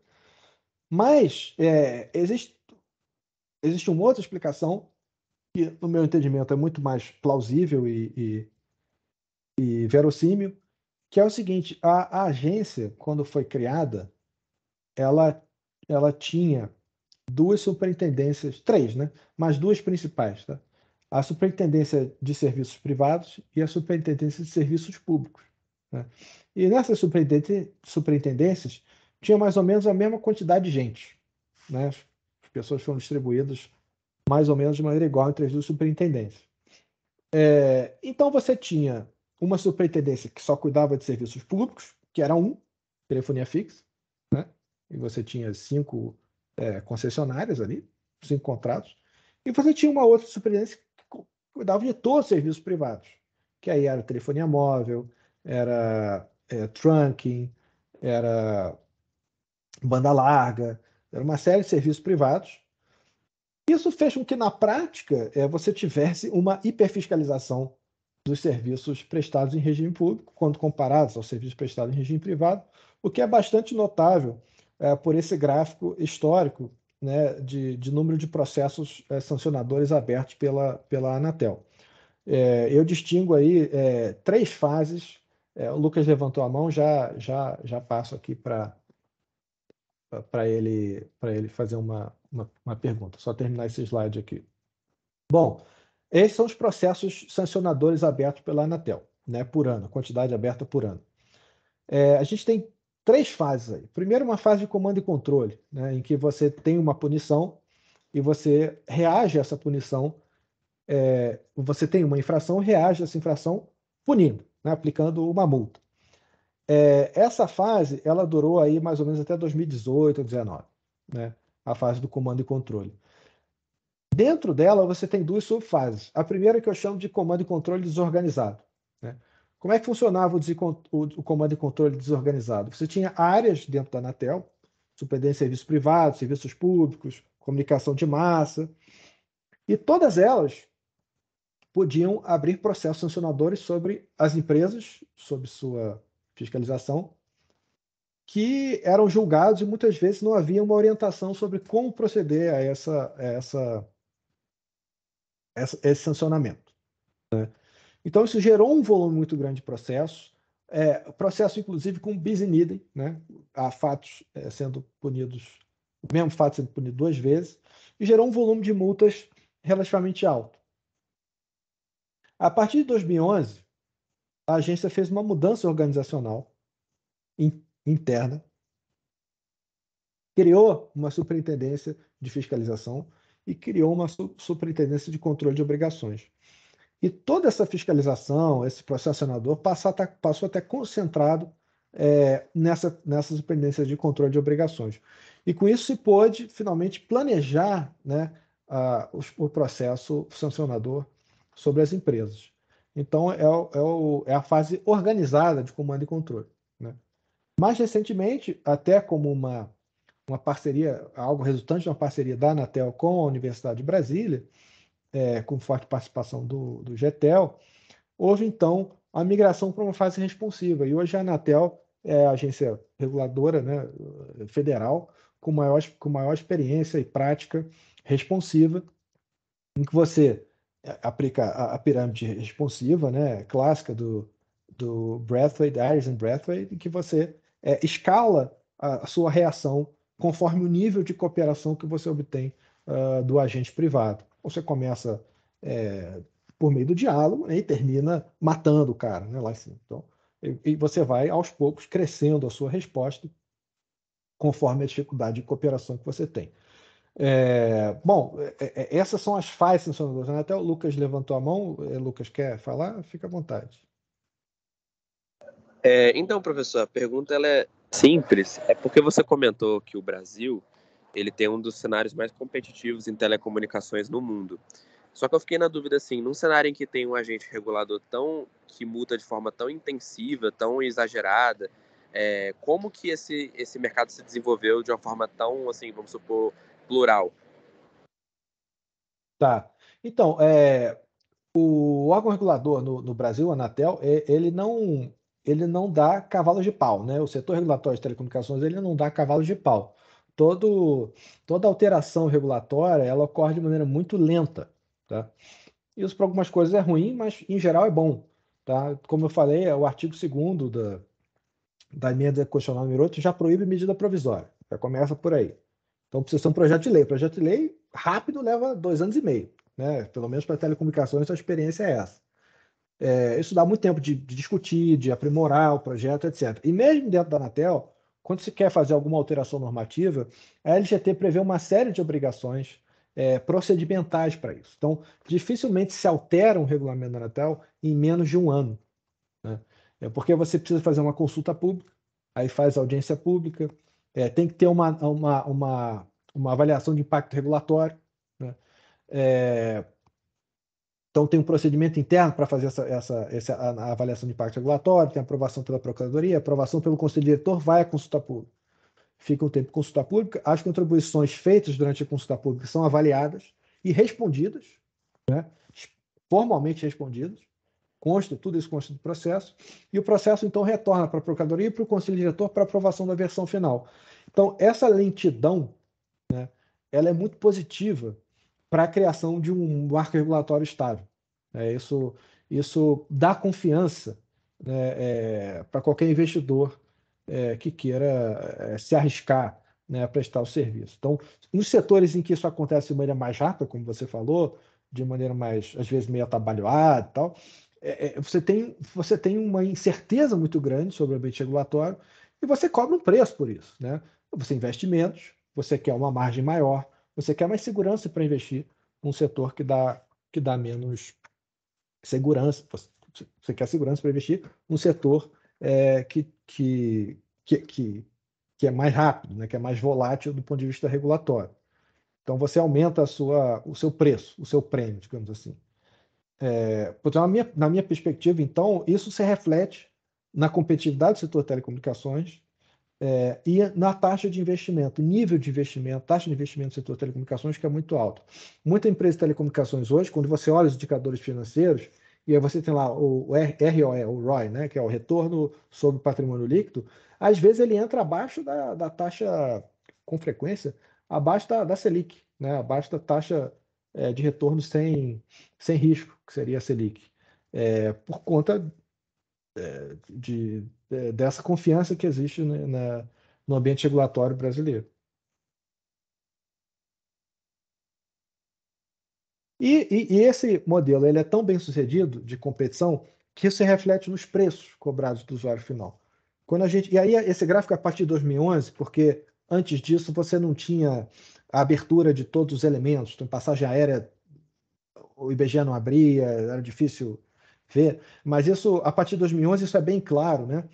Mas é, existe, existe uma outra explicação que, no meu entendimento, é muito mais plausível e, e, e verossímil, que é o seguinte: a, a, agência, quando foi criada, ela, ela tinha duas superintendências, três, né? Mas duas principais, tá? A superintendência de serviços privados e a superintendência de serviços públicos. Né? E nessas superintendências tinha mais ou menos a mesma quantidade de gente. Né? As pessoas foram distribuídas mais ou menos de maneira igual entre as duas superintendências. É, então você tinha uma superintendência que só cuidava de serviços públicos, que era um, telefonia fixa, né? e você tinha cinco é, concessionárias ali, cinco contratos, e você tinha uma outra superintendência que cuidava de todos os serviços privados, que aí era telefonia móvel, era é, trunking, era banda larga, era uma série de serviços privados. Isso fez com que, na prática, é, você tivesse uma hiperfiscalização dos serviços prestados em regime público, quando comparados aos serviços prestados em regime privado, o que é bastante notável é, por esse gráfico histórico né, de, de, número de processos é, sancionadores abertos pela, pela Anatel. É, eu distingo aí é, três fases é, o Lucas levantou a mão, já já já passo aqui para para ele para ele fazer uma, uma, uma pergunta. Só terminar esse slide aqui. Bom, esses são os processos sancionadores abertos pela Anatel, né, por ano, quantidade aberta por ano. É, a gente tem três fases aí. Primeiro, uma fase de comando e controle, né, em que você tem uma punição e você reage a essa punição. É, você tem uma infração, reage a essa infração punindo né, aplicando uma multa. É, essa fase ela durou aí mais ou menos até 2018 ou 2019, né, a fase do comando e controle. Dentro dela você tem duas subfases. A primeira que eu chamo de comando e controle desorganizado. Né? Como é que funcionava o, comando e controle desorganizado? Você tinha áreas dentro da Anatel, superintendência de serviços privados, serviços públicos, comunicação de massa, e todas elas podiam abrir processos sancionadores sobre as empresas, sob sua fiscalização, que eram julgados e muitas vezes não havia uma orientação sobre como proceder a, essa, a essa, essa esse sancionamento. Né? Então, isso gerou um volume muito grande de processos, é, processo inclusive com bis in idem, né? há fatos é, sendo punidos, o mesmo fato sendo punido duas vezes, e gerou um volume de multas relativamente alto. A partir de 2011, a agência fez uma mudança organizacional interna, criou uma superintendência de fiscalização e criou uma superintendência de controle de obrigações. E toda essa fiscalização, esse processo sancionador tá, passou até, concentrado é, nessa, nessas dependências de controle de obrigações. E com isso se pôde finalmente planejar né, a, o, o processo sancionador sobre as empresas. Então, é, é, o, é a fase organizada de comando e controle. Né? Mais recentemente, até como uma, uma parceria, algo resultante de uma parceria da Anatel com a Universidade de Brasília, é, com forte participação do, do GETEL, houve então a migração para uma fase responsiva. E hoje a Anatel é a agência reguladora né, federal com maior, com maior experiência e prática responsiva, em que você é, aplica a, pirâmide responsiva, né, clássica do, do Brathwaite, Harrison Brathwaite, em que você é, escala a, a, sua reação conforme o nível de cooperação que você obtém uh, do agente privado. Você começa é, por meio do diálogo né, e termina matando o cara, né, lá assim. Então, e, e você vai aos poucos crescendo a sua resposta conforme a dificuldade de cooperação que você tem. É, bom, é, é, é, essas são as faces do Bolsonaro. Né? Até o Lucas levantou a mão. É, Lucas, quer falar? Fica à vontade. É, então, professor, a pergunta ela é simples. É porque você comentou que o Brasil ele tem um dos cenários mais competitivos em telecomunicações no mundo. Só que eu fiquei na dúvida assim, num cenário em que tem um agente regulador tão que muda de forma tão intensiva, tão exagerada, é, como que esse, esse mercado se desenvolveu de uma forma tão assim, vamos supor, plural. Tá. Então, é, o órgão regulador no, no Brasil, a Anatel, é, ele não ele não dá cavalos de pau, né? O setor regulatório de telecomunicações ele não dá cavalos de pau. Todo, toda alteração regulatória ela ocorre de maneira muito lenta, tá? Isso para algumas coisas é ruim, mas em geral é bom, tá? Como eu falei, é o artigo 2 da da emenda constitucional número 8 já proíbe medida provisória. Já começa por aí. Então precisa ser um projeto de lei. projeto de lei rápido leva dois anos e meio, né? Pelo menos para telecomunicações a experiência é essa. É, isso dá muito tempo de, de, discutir, de aprimorar o projeto, etc. E mesmo dentro da Anatel, quando se quer fazer alguma alteração normativa, a LGT prevê uma série de obrigações é, procedimentais para isso. Então, dificilmente se altera um regulamento da Anatel em menos de um ano. Né? É porque você precisa fazer uma consulta pública, aí faz audiência pública, é, tem que ter uma, uma, uma, uma, avaliação de impacto regulatório. Né? É, então, tem um procedimento interno para fazer essa, essa, essa a, avaliação de impacto regulatório, tem aprovação pela Procuradoria, aprovação pelo Conselho Diretor, vai à consulta pública. Fica um tempo consulta pública, as contribuições feitas durante a consulta pública são avaliadas e respondidas, né? formalmente respondidas, consta tudo isso consta do processo, e o processo então retorna para a Procuradoria e para o Conselho Diretor para aprovação da versão final. Então, essa lentidão né, ela é muito positiva para a criação de um marco regulatório estável. É, isso, isso dá confiança né, é, para qualquer investidor é, que queira é, se arriscar né, a prestar o serviço. Então, nos setores em que isso acontece de maneira mais rápida, como você falou, de maneira mais, às vezes, meio atabalhoada e tal, é, é, você, tem, você tem uma incerteza muito grande sobre o ambiente regulatório e você cobra um preço por isso. Né? Você investimentos, você quer uma margem maior, você quer mais segurança para investir num setor que dá, que dá menos segurança. Você, você quer segurança para investir num setor é, que, que, que, que, que é mais rápido, né? que é mais volátil do ponto de vista regulatório. Então você aumenta a sua, o seu preço, o seu prêmio, digamos assim. É, na, minha, na minha perspectiva, então, isso se reflete na competitividade do setor telecomunicações é, e na taxa de investimento, nível de investimento, taxa de investimento do setor telecomunicações, que é muito alta. Muita empresa de telecomunicações hoje, quando você olha os indicadores financeiros, e aí você tem lá o ROE, o ROI, né, que é o retorno sobre patrimônio líquido, às vezes ele entra abaixo da, da taxa, com frequência, abaixo da, da Selic, né, abaixo da taxa é, de retorno sem, sem risco, que seria a Selic, é, por conta é, de, de, é, dessa confiança que existe né, na, no ambiente regulatório brasileiro. E, e, e, esse modelo ele é tão bem sucedido de competição que isso se reflete nos preços cobrados do usuário final. Quando a gente, e aí esse gráfico é a partir de 2011, porque antes disso você não tinha a abertura de todos os elementos. Então, passagem aérea, o IBGE não abria, era difícil ver. Mas isso, a partir de 2011, isso é bem claro, né?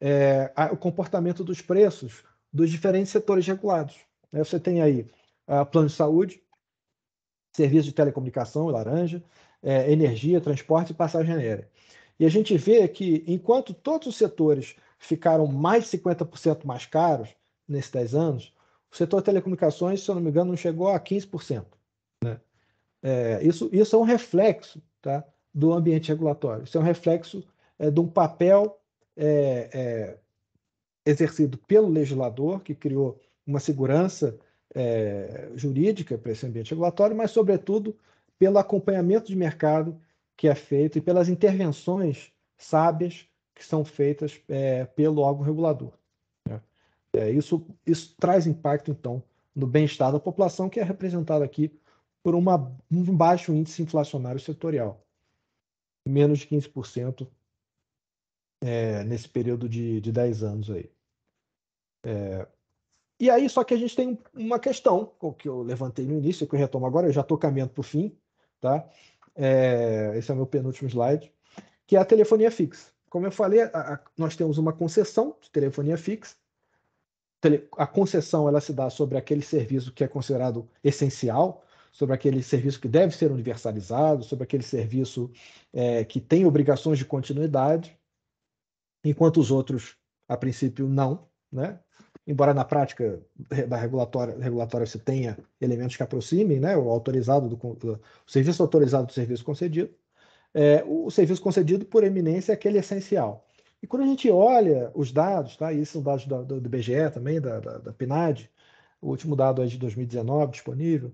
É, o comportamento dos preços dos diferentes setores regulados. Né? Você tem aí a ah, plano de saúde, serviço de telecomunicação, laranja, é, energia, transporte e passagem aérea. E a gente vê que, enquanto todos os setores ficaram mais de 50% mais caros nesses 10 anos, o setor de telecomunicações, se eu não me engano, não chegou a 15%. Né? É, isso, isso é um reflexo tá, do ambiente regulatório, isso é um reflexo é, de um papel é, é exercido pelo legislador, que criou uma segurança é, jurídica para esse ambiente regulatório, mas, sobretudo, pelo acompanhamento de mercado que é feito e pelas intervenções sábias que são feitas é, pelo órgão regulador. É, isso, isso traz impacto, então, no bem-estar da população, que é representado aqui por uma, um baixo índice inflacionário setorial, menos de 15% é, nesse período de, de 10 anos aí. É, e aí, só que a gente tem uma questão, que eu levantei no início, que eu retomo agora, eu já estou caminhando para o fim, tá? É, esse é o meu penúltimo slide, que é a telefonia fixa. Como eu falei, a, a, nós temos uma concessão de telefonia fixa, a concessão ela se dá sobre aquele serviço que é considerado essencial, sobre aquele serviço que deve ser universalizado, sobre aquele serviço é, que tem obrigações de continuidade, enquanto os outros, a princípio, não, né? Embora na prática da regulatória, regulatória se tenha elementos que aproximem, né? O autorizado do o serviço autorizado do serviço concedido, é, o serviço concedido por eminência é aquele essencial. E quando a gente olha os dados, tá? e esses são dados do, do também, da, da, da, PNAD, o último dado é de 2019 disponível,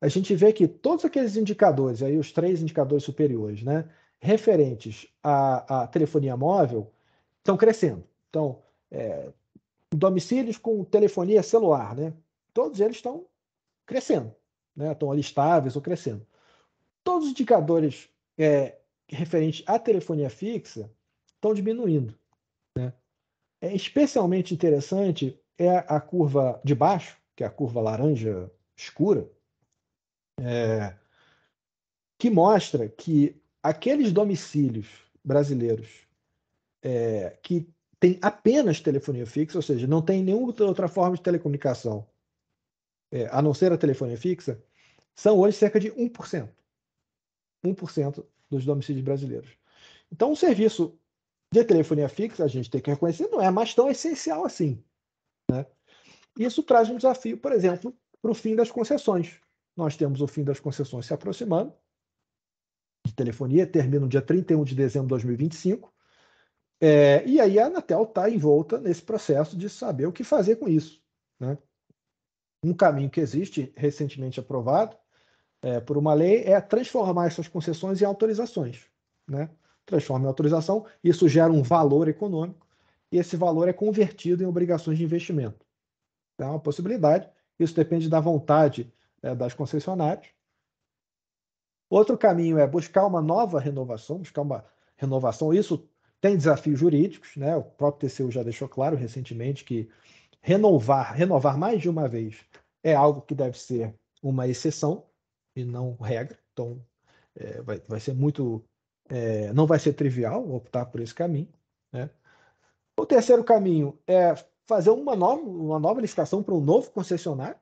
a gente vê que todos aqueles indicadores, aí os três indicadores superiores, né, referentes à, à telefonia móvel, estão crescendo. Então, é, domicílios com telefonia celular, né, todos eles estão crescendo, né, estão ali estáveis ou crescendo. Todos os indicadores é, referentes à telefonia fixa estão diminuindo. Né? É especialmente interessante é a curva de baixo, que é a curva laranja escura, é, que mostra que aqueles domicílios brasileiros é, que têm apenas telefonia fixa, ou seja, não tem nenhuma outra forma de telecomunicação é, a não ser a telefonia fixa, são hoje cerca de 1%. 1% dos domicílios brasileiros. Então, um serviço de telefonia fixa, a gente tem que reconhecer, não é mais tão essencial assim. Né? Isso traz um desafio, por exemplo, para o fim das concessões. Nós temos o fim das concessões se aproximando, de telefonia, termina no dia 31 de dezembro de 2025. É, e aí a Anatel está envolta nesse processo de saber o que fazer com isso. Né? Um caminho que existe, recentemente aprovado é, por uma lei, é transformar essas concessões em autorizações. Né? transforma em autorização, isso gera um valor econômico, e esse valor é convertido em obrigações de investimento. É uma possibilidade, isso depende da vontade é, das concessionárias. Outro caminho é buscar uma nova renovação, buscar uma renovação. Isso tem desafios jurídicos, né? O próprio TCU já deixou claro recentemente que renovar, renovar mais de uma vez é algo que deve ser uma exceção e não regra. Então, é, vai, vai ser muito é, não vai ser trivial optar por esse caminho. Né? O terceiro caminho é fazer uma nova, uma nova licitação para um novo concessionário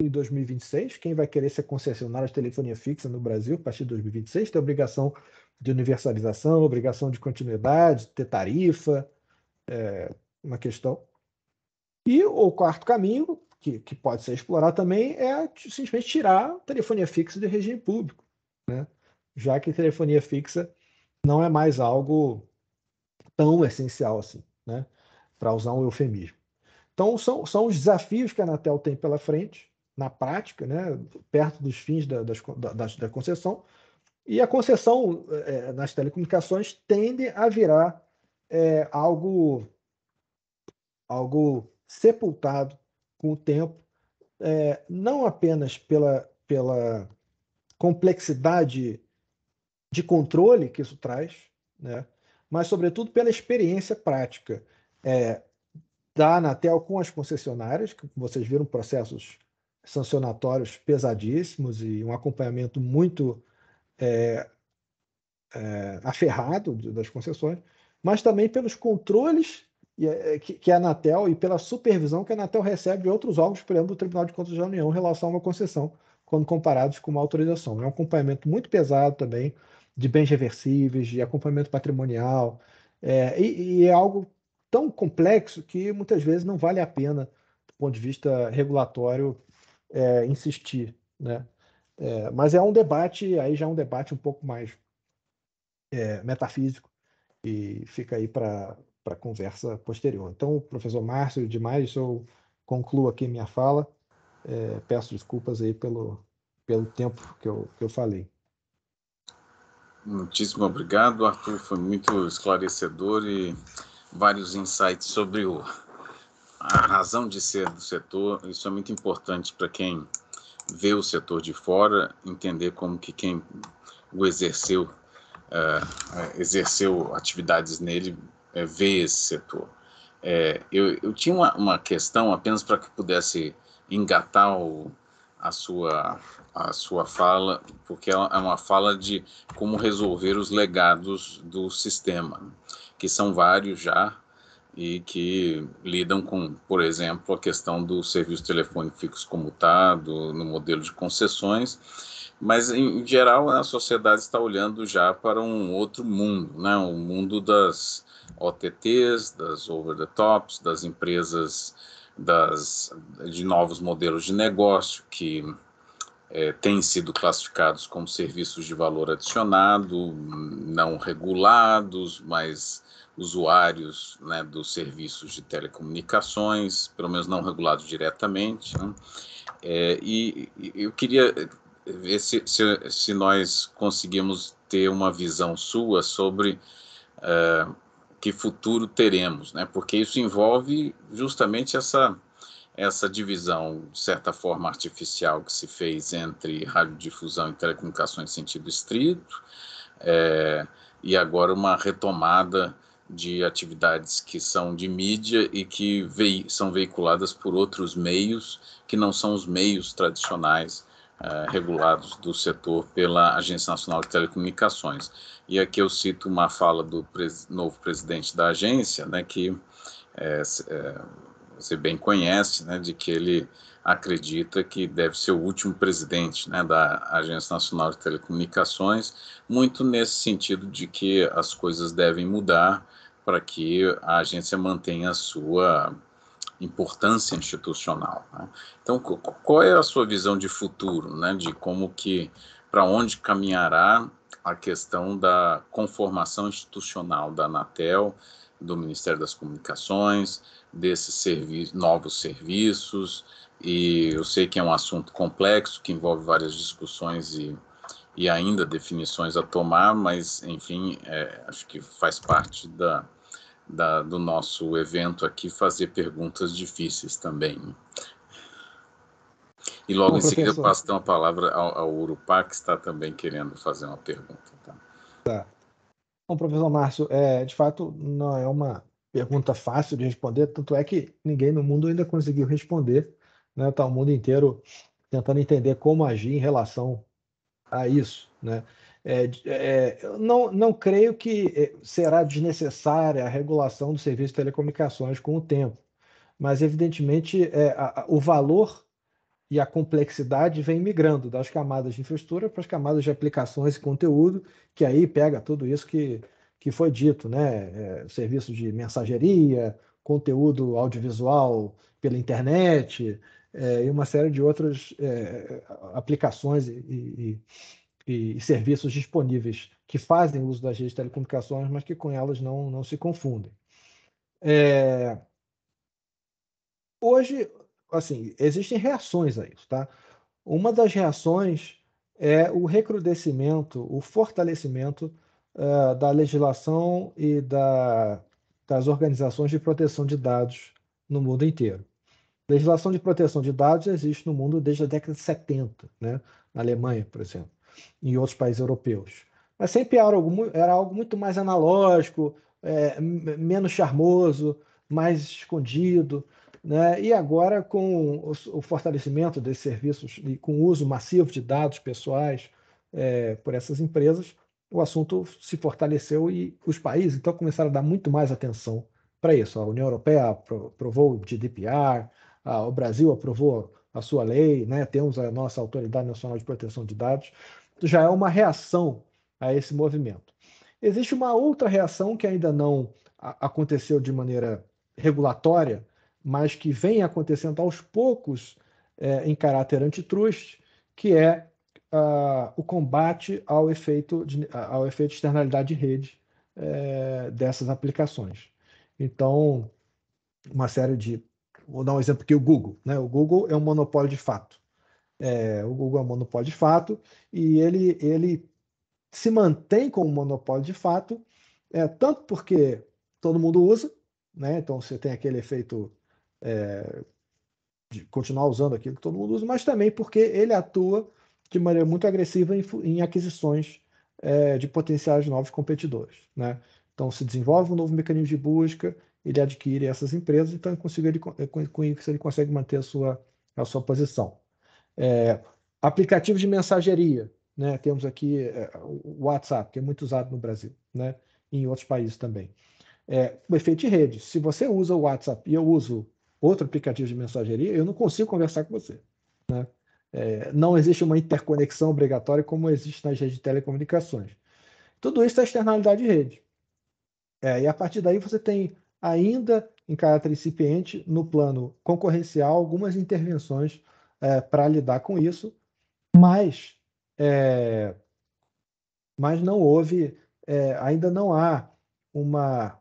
em 2026. Quem vai querer ser concessionário de telefonia fixa no Brasil a partir de 2026 tem obrigação de universalização, obrigação de continuidade, ter tarifa, é uma questão. E o quarto caminho, que, que pode ser explorado também, é simplesmente tirar a telefonia fixa de regime público. Né? já que telefonia fixa não é mais algo tão essencial assim, né? para usar um eufemismo. Então, são, são os desafios que a Anatel tem pela frente, na prática, né? perto dos fins da, das, da, da concessão, e a concessão é, é, nas telecomunicações tende a virar é, algo, algo sepultado com o tempo, é, não apenas pela, pela complexidade de controle que isso traz, né? mas, sobretudo, pela experiência prática é, da Anatel com as concessionárias, que vocês viram processos sancionatórios pesadíssimos e um acompanhamento muito é, é, aferrado das concessões, mas também pelos controles é, que a Anatel e pela supervisão que a Anatel recebe de outros órgãos, por exemplo, do Tribunal de Contas da União, em relação a uma concessão, quando comparados com uma autorização. É um acompanhamento muito pesado também, de bens reversíveis, de acompanhamento patrimonial. É, e, e, é algo tão complexo que muitas vezes não vale a pena, do ponto de vista regulatório, é, insistir. Né? É, mas é um debate, aí já é um debate um pouco mais é, metafísico e fica aí para conversa posterior. Então, professor Márcio, demais, eu concluo aqui minha fala. É, peço desculpas aí pelo, pelo tempo que eu, que eu falei. Muitíssimo obrigado, Arthur. Foi muito esclarecedor e vários insights sobre o, a razão de ser do setor. Isso é muito importante para quem vê o setor de fora, entender como que quem o exerceu, uh, exerceu atividades nele, é, vê esse setor. eu, eu, tinha uma, uma questão apenas para que pudesse engatar o, a sua, a sua fala, porque é, é uma fala de como resolver os legados do sistema, que são vários já e que lidam com, por exemplo, a questão do serviço telefônico fixo comutado no modelo de concessões, mas em geral a sociedade está olhando já para um outro mundo, né? O mundo das OTTs, das over the tops, das empresas das, de novos modelos de negócio que é, têm sido classificados como serviços de valor adicionado, não regulados, mas usuários né, dos serviços de telecomunicações, pelo menos não regulados diretamente. Né? É, e, e, eu queria ver se, se, se, nós conseguimos ter uma visão sua sobre uh, que futuro teremos, né? Porque isso envolve justamente essa essa divisão, de certa forma, artificial que se fez entre radiodifusão e telecomunicações em sentido estrito, é, e agora uma retomada de atividades que são de mídia e que vei são veiculadas por outros meios que não são os meios tradicionais eh, regulados do setor pela Agência Nacional de Telecomunicações. E aqui eu cito uma fala do pres novo presidente da agência, né, que eh, eh, você bem conhece, né, de que ele acredita que deve ser o último presidente né, da Agência Nacional de Telecomunicações, muito nesse sentido de que as coisas devem mudar para que a agência mantenha a sua importância institucional. Né? Então, qual é a sua visão de futuro, né? de como que, para onde caminhará a questão da conformação institucional da Anatel, do Ministério das Comunicações, desses servi novos serviços, e eu sei que é um assunto complexo, que envolve várias discussões e, e ainda definições a tomar, mas, enfim, é, acho que faz parte da, da, do nosso evento aqui fazer perguntas difíceis também. E logo Bom, em seguida eu passo então, a palavra ao, ao Urupá, que está também querendo fazer uma pergunta. Tá. tá. Bom, professor Márcio, é, de fato não é uma pergunta fácil de responder, tanto é que ninguém no mundo ainda conseguiu responder. Está né? Tá o mundo inteiro tentando entender como agir em relação a isso. Né? É, é, não, não creio que é, será desnecessária a regulação do serviço de telecomunicações com o tempo, mas evidentemente é, a, a, o valor e a complexidade vem migrando das camadas de infraestrutura para as camadas de aplicações e conteúdo, que aí pega tudo isso que, que foi dito, né? É, serviço de mensageria, conteúdo audiovisual pela internet é, e uma série de outras é, aplicações e, e, e, serviços disponíveis que fazem uso das redes de telecomunicações, mas que com elas não, não se confundem. É... Hoje, assim, existem reações a isso, tá? Uma das reações é o recrudescimento, o fortalecimento uh, da legislação e da, das organizações de proteção de dados no mundo inteiro. Legislação de proteção de dados existe no mundo desde a década de 70, né? na Alemanha, por exemplo em outros países europeus. Mas sempre era algo, era algo muito mais analógico, é, menos charmoso, mais escondido. Né? E agora, com o, o fortalecimento desses serviços e com o uso massivo de dados pessoais é, por essas empresas, o assunto se fortaleceu e os países então começaram a dar muito mais atenção para isso. A União Europeia aprovou o GDPR, a, o Brasil aprovou a sua lei, né? temos a nossa Autoridade Nacional de Proteção de Dados já é uma reação a esse movimento. Existe uma outra reação que ainda não aconteceu de maneira regulatória, mas que vem acontecendo aos poucos é, em caráter antitrust, que é uh, o combate ao efeito, de, ao efeito de externalidade de rede é, dessas aplicações. Então, uma série de. Vou dar um exemplo aqui: o Google. Né? O Google é um monopólio de fato. É, o Google é um monopólio de fato e ele, ele se mantém como monopólio de fato, é, tanto porque todo mundo usa, né? então você tem aquele efeito é, de continuar usando aquilo que todo mundo usa, mas também porque ele atua de maneira muito agressiva em, em aquisições é, de potenciais novos competidores. Né? Então se desenvolve um novo mecanismo de busca, ele adquire essas empresas, então ele consegue, ele, é, com isso ele consegue manter a sua, a sua posição. É, aplicativos de mensageria, né? Temos aqui é, o WhatsApp, que é muito usado no Brasil, né? E em outros países também. É, o efeito de rede. Se você usa o WhatsApp e eu uso outro aplicativo de mensageria, eu não consigo conversar com você, né? É, não existe uma interconexão obrigatória como existe nas redes de telecomunicações. Tudo isso é externalidade de rede. É, e a partir daí você tem ainda em caráter incipiente no plano concorrencial algumas intervenções é, para lidar com isso, mas, é, mas não houve, é, ainda não há uma,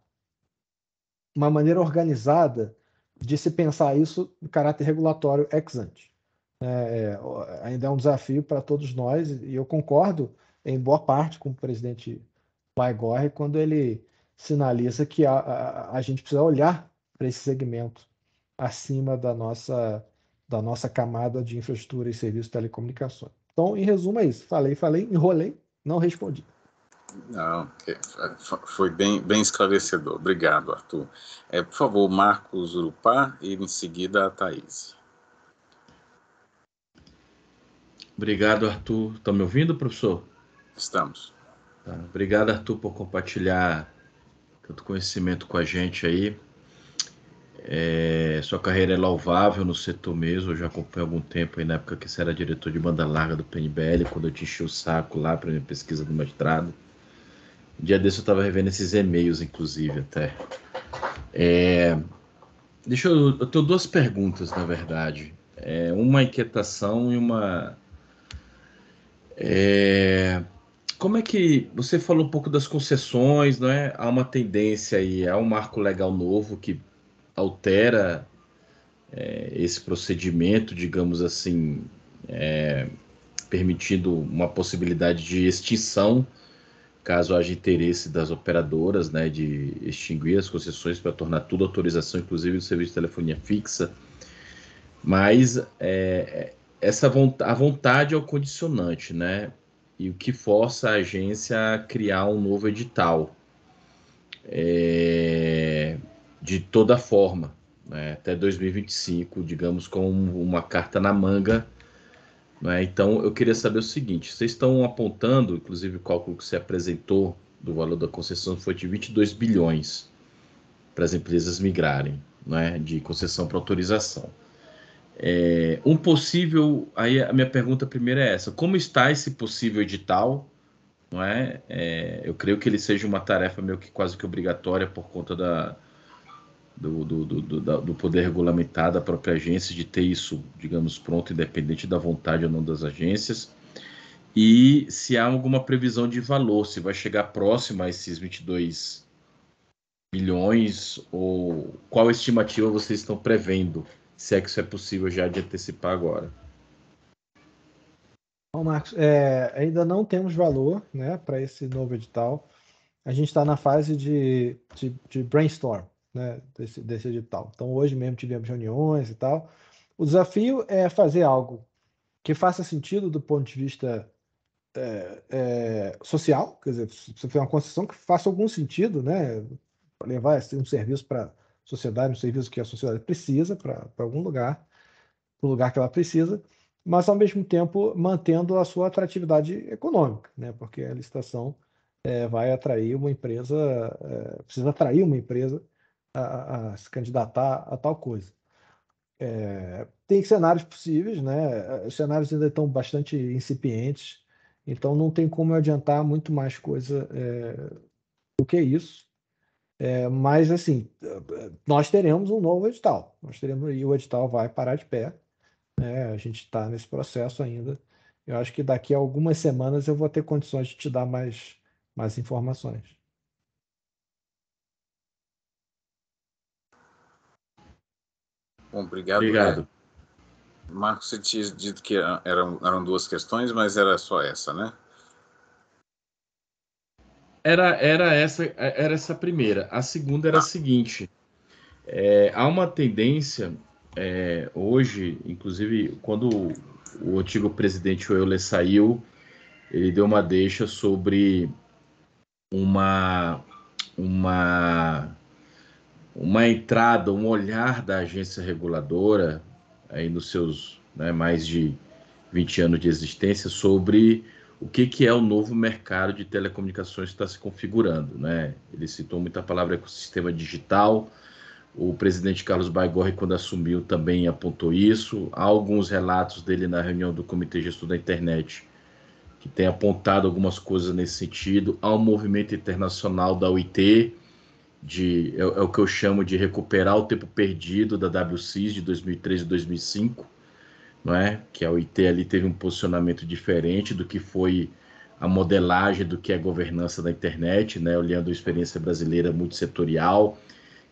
uma maneira organizada de se pensar isso em caráter regulatório ex ante. Né? É, ainda é um desafio para todos nós, e eu concordo em boa parte com o presidente Baigorre quando ele sinaliza que a, a, a gente precisa olhar para esse segmento acima da nossa da nossa camada de infraestrutura e serviços de telecomunicações. Então, em resumo, é isso. Falei, falei, enrolei, não respondi. Não, é, foi bem, bem esclarecedor. Obrigado, Arthur. É, por favor, Marcos Urupá e em seguida a Thaís. Obrigado, Arthur. Estão tá me ouvindo, professor? Estamos. Tá. Obrigado, Arthur, por compartilhar tanto conhecimento com a gente aí. É, sua carreira é louvável no setor mesmo, eu já acompanho há algum tempo aí na época que você era diretor de banda larga do PNBL, quando eu te enchi o saco lá para minha pesquisa do mestrado. Dia desse eu estava revendo esses e-mails, inclusive, até. É, deixa eu, eu tenho duas perguntas, na verdade. É, uma inquietação e uma. É, como é que você falou um pouco das concessões, não é? Há uma tendência aí, há um marco legal novo que altera é, esse procedimento, digamos assim, é, permitindo uma possibilidade de extinção, caso haja interesse das operadoras né, de extinguir as concessões para tornar tudo autorização, inclusive do serviço de telefonia fixa. Mas é, é essa a vontade é o condicionante, né? E o que força a agência a criar um novo edital. É, de toda forma, né, até 2025, digamos, com uma carta na manga. Né? Então, eu queria saber o seguinte: vocês estão apontando, inclusive o cálculo que você apresentou do valor da concessão foi de 22 bilhões para as empresas migrarem né, de concessão para autorização. É, um possível. Aí a minha pergunta primeira é essa: como está esse possível edital? Não é? é eu creio que ele seja uma tarefa meio que quase que obrigatória por conta da, do, do, do, do, poder regulamentar da própria agência, de ter isso, digamos, pronto, independente da vontade ou não das agências, e se há alguma previsão de valor, se vai chegar próximo a esses 22 milhões, ou qual estimativa vocês estão prevendo, se é que isso é possível já de antecipar agora. Bom, Marcos, é, ainda não temos valor né, para esse novo edital. A gente está na fase de, de, de brainstorm, né, desse, desse edital. Então, hoje mesmo tivemos reuniões e tal. O desafio é fazer algo que faça sentido do ponto de vista é, é, social, quer dizer, você fazer uma concessão que faça algum sentido, né, levar assim, um serviço para a sociedade, um serviço que a sociedade precisa para algum lugar, para o lugar que ela precisa, mas ao mesmo tempo mantendo a sua atratividade econômica, né, porque a licitação é, vai atrair uma empresa, é, precisa atrair uma empresa a, a se candidatar a tal coisa. É, tem cenários possíveis, né? Os cenários ainda estão bastante incipientes, então não tem como eu adiantar muito mais coisa é, do que isso. É, mas, assim, nós teremos um novo edital. Nós teremos, e o edital vai parar de pé. Né? A gente está nesse processo ainda. Eu acho que daqui a algumas semanas eu vou ter condições de te dar mais, mais informações. Bom, obrigado. Obrigado. É. Marcos, você tinha dito que eram, eram duas questões, mas era só essa, né? Era, era, essa, era essa primeira. A segunda era a seguinte: é, há uma tendência é, hoje, inclusive, quando o antigo presidente Euler saiu, ele deu uma deixa sobre uma, uma uma entrada, um olhar da agência reguladora, aí nos seus né, mais de 20 anos de existência, sobre o que, que é o novo mercado de telecomunicações que está se configurando. Né? Ele citou muita palavra ecossistema digital, o presidente Carlos Baigorre, quando assumiu, também apontou isso. Há alguns relatos dele na reunião do Comitê Gestor da Internet que tem apontado algumas coisas nesse sentido. Há um movimento internacional da OIT, de é, é, o que eu chamo de recuperar o tempo perdido da WCs de 2003 e 2005, não é? Que a OIT ali teve um posicionamento diferente do que foi a modelagem do que é governança da internet, né? Olhando a experiência brasileira multissetorial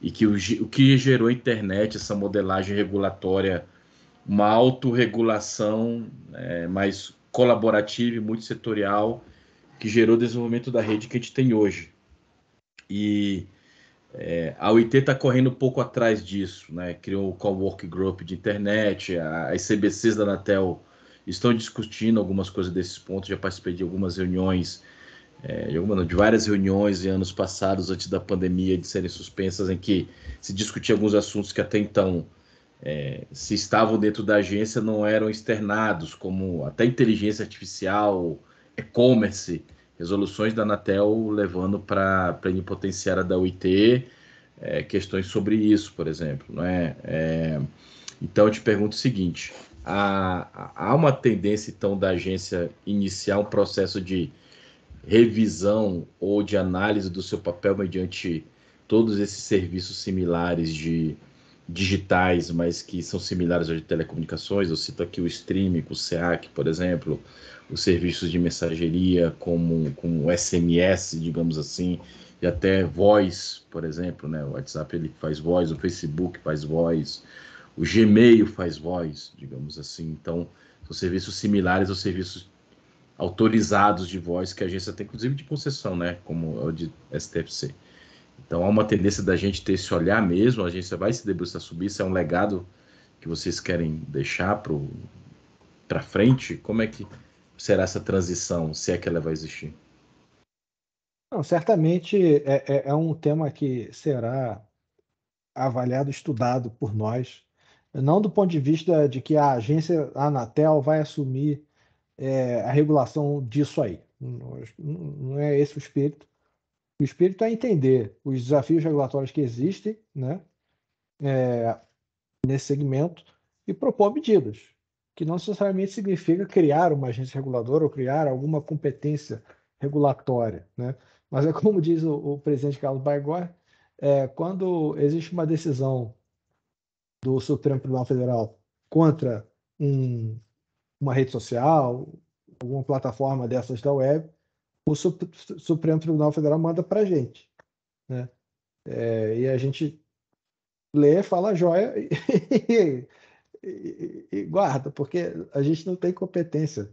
e que o, o que gerou a internet essa modelagem regulatória, uma autorregulação é, mais colaborativa e multissetorial que gerou o desenvolvimento da rede que a gente tem hoje. E é, a UIT está correndo um pouco atrás disso, né? Criou o Cowork Group de internet, as CBCs da Anatel estão discutindo algumas coisas desses pontos. Já participei de algumas reuniões, é, de, alguma, de várias reuniões em anos passados, antes da pandemia, de serem suspensas, em que se discutia alguns assuntos que até então, é, se estavam dentro da agência, não eram externados, como até inteligência artificial, e-commerce resoluções da Anatel levando para a plenipotenciária da UIT é, questões sobre isso, por exemplo. Né? É, então, eu te pergunto o seguinte: há, há uma tendência, então, da agência iniciar um processo de revisão ou de análise do seu papel mediante todos esses serviços similares de digitais, mas que são similares às de telecomunicações, eu cito aqui o streaming, o SEAC, por exemplo, os serviços de mensageria como, com SMS, digamos assim, e até voz, por exemplo, né? O WhatsApp ele faz voz, o Facebook faz voz, o Gmail faz voz, digamos assim. Então, são serviços similares aos serviços autorizados de voz que a agência tem, inclusive de concessão, né? Como é o de STFC. Então há uma tendência da gente ter esse olhar mesmo, a agência vai se debruçar sobre isso, é um legado que vocês querem deixar para frente. Como é que será essa transição, se é que ela vai existir? Não, certamente é, é, é um tema que será avaliado, estudado por nós, não do ponto de vista de que a agência Anatel vai assumir é, a regulação disso aí. Não, não é esse o espírito. O espírito é entender os desafios regulatórios que existem né, é, nesse segmento e propor medidas que não necessariamente significa criar uma agência reguladora ou criar alguma competência regulatória. Né? Mas é como diz o, o presidente Carlos Baigor, é, quando existe uma decisão do Supremo Tribunal Federal contra um, uma rede social, alguma plataforma dessas da web, o Supremo Tribunal Federal manda para a gente. Né? É, e a gente lê, fala joia e e, guarda, porque a gente não tem competência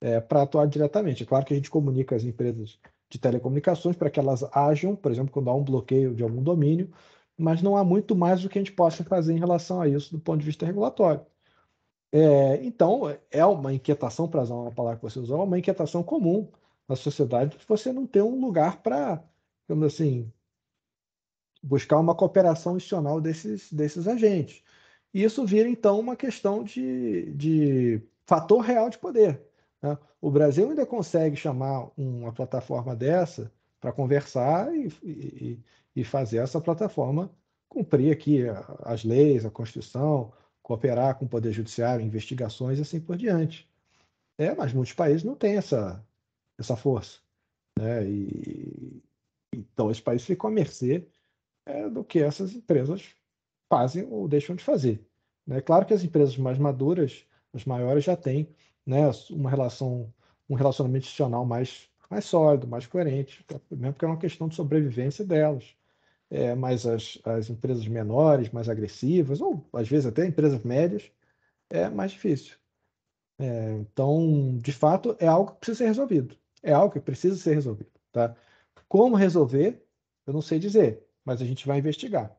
é, para atuar diretamente. É claro que a gente comunica as empresas de telecomunicações para que elas ajam, por exemplo, quando há um bloqueio de algum domínio, mas não há muito mais o que a gente possa fazer em relação a isso do ponto de vista regulatório. É, então, é uma inquietação, para usar uma palavra que você usou, é uma inquietação comum na sociedade de você não ter um lugar para, digamos assim, buscar uma cooperação institucional desses, desses agentes. E isso vira, então, uma questão de, de fator real de poder. Né? O Brasil ainda consegue chamar uma plataforma dessa para conversar e, e, e, fazer essa plataforma cumprir aqui as leis, a Constituição, cooperar com o Poder Judiciário, investigações e assim por diante. É, mas muitos países não têm essa, essa força. Né? E, então, esse países ficam à mercê é, do que essas empresas fazem ou deixam de fazer. É claro que as empresas mais maduras, as maiores, já têm né, uma relação, um relacionamento institucional mais, mais sólido, mais coerente, mesmo porque é uma questão de sobrevivência delas. É, mas as, as empresas menores, mais agressivas, ou às vezes até empresas médias, é mais difícil. É, então, de fato, é algo que precisa ser resolvido. É algo que precisa ser resolvido. Tá? Como resolver, eu não sei dizer, mas a gente vai investigar.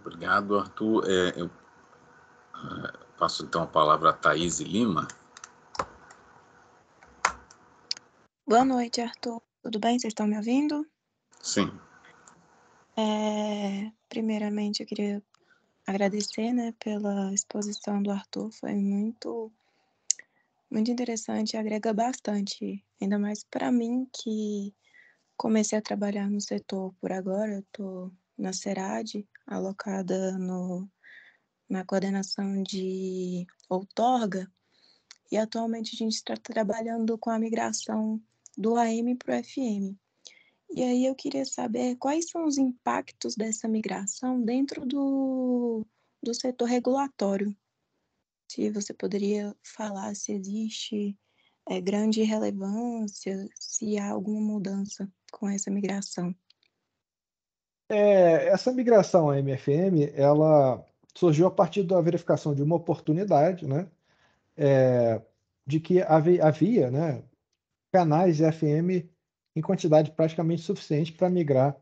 Obrigado, Arthur. É, eu é, passo então a palavra a Thaís Lima. Boa noite, Arthur. Tudo bem? Vocês estão me ouvindo? Sim. É, primeiramente, eu queria agradecer né, pela exposição do Arthur. Foi muito, muito interessante e agrega bastante, ainda mais para mim que comecei a trabalhar no setor por agora. Eu estou. Tô na SERAD, alocada no, na coordenação de outorga, e atualmente a gente está trabalhando com a migração do AM para o FM. E aí eu queria saber quais são os impactos dessa migração dentro do, do setor regulatório. Se você poderia falar se existe é, grande relevância, se há alguma mudança com essa migração. É, essa migração à MFM, ela surgiu a partir da verificação de uma oportunidade, né? É, de que havia, né, canais FM em quantidade praticamente suficiente para migrar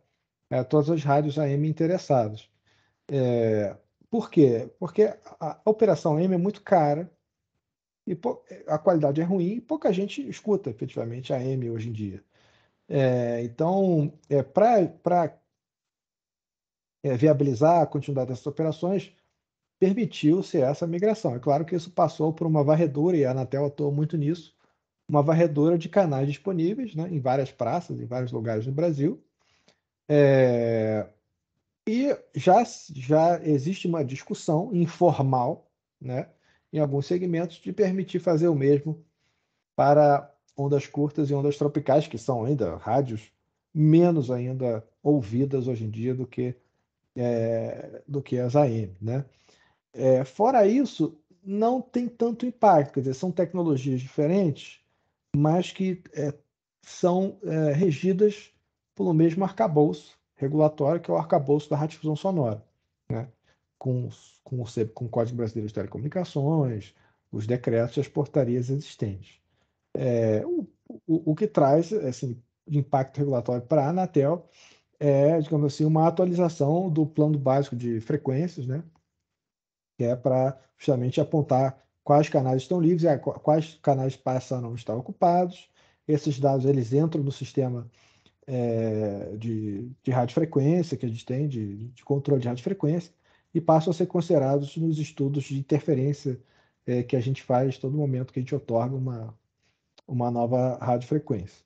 é, todas as rádios AM interessadas. É, por quê? Porque a, a operação AM é muito cara e pô, a qualidade é ruim e pouca gente escuta efetivamente a AM hoje em dia. É, então, é, para é, viabilizar a continuidade dessas operações, permitiu-se essa migração. É claro que isso passou por uma varredura, e a Anatel atuou muito nisso, uma varredura de canais disponíveis né, em várias praças, em vários lugares no Brasil. É... E já, já existe uma discussão informal, né, em alguns segmentos, de permitir fazer o mesmo para ondas curtas e ondas tropicais, que são ainda rádios menos ainda ouvidas hoje em dia do que é, do que as AM, né? É, fora isso, não tem tanto impacto, quer dizer, são tecnologias diferentes, mas que é, são é, regidas pelo mesmo arcabouço regulatório, que é o arcabouço da radiodifusão sonora, né? com, com, o, com o Código Brasileiro de Telecomunicações, os decretos e as portarias existentes. É, o, o, o que traz assim, impacto regulatório para a Anatel é, digamos assim, uma atualização do plano básico de frequências, né? que é para justamente apontar quais canais estão livres, é, quais canais passam a não estar ocupados. Esses dados eles entram no sistema é, de, de radiofrequência que a gente tem, de, de controle de radiofrequência, e passam a ser considerados nos estudos de interferência é, que a gente faz todo momento que a gente otorga uma, uma nova radiofrequência.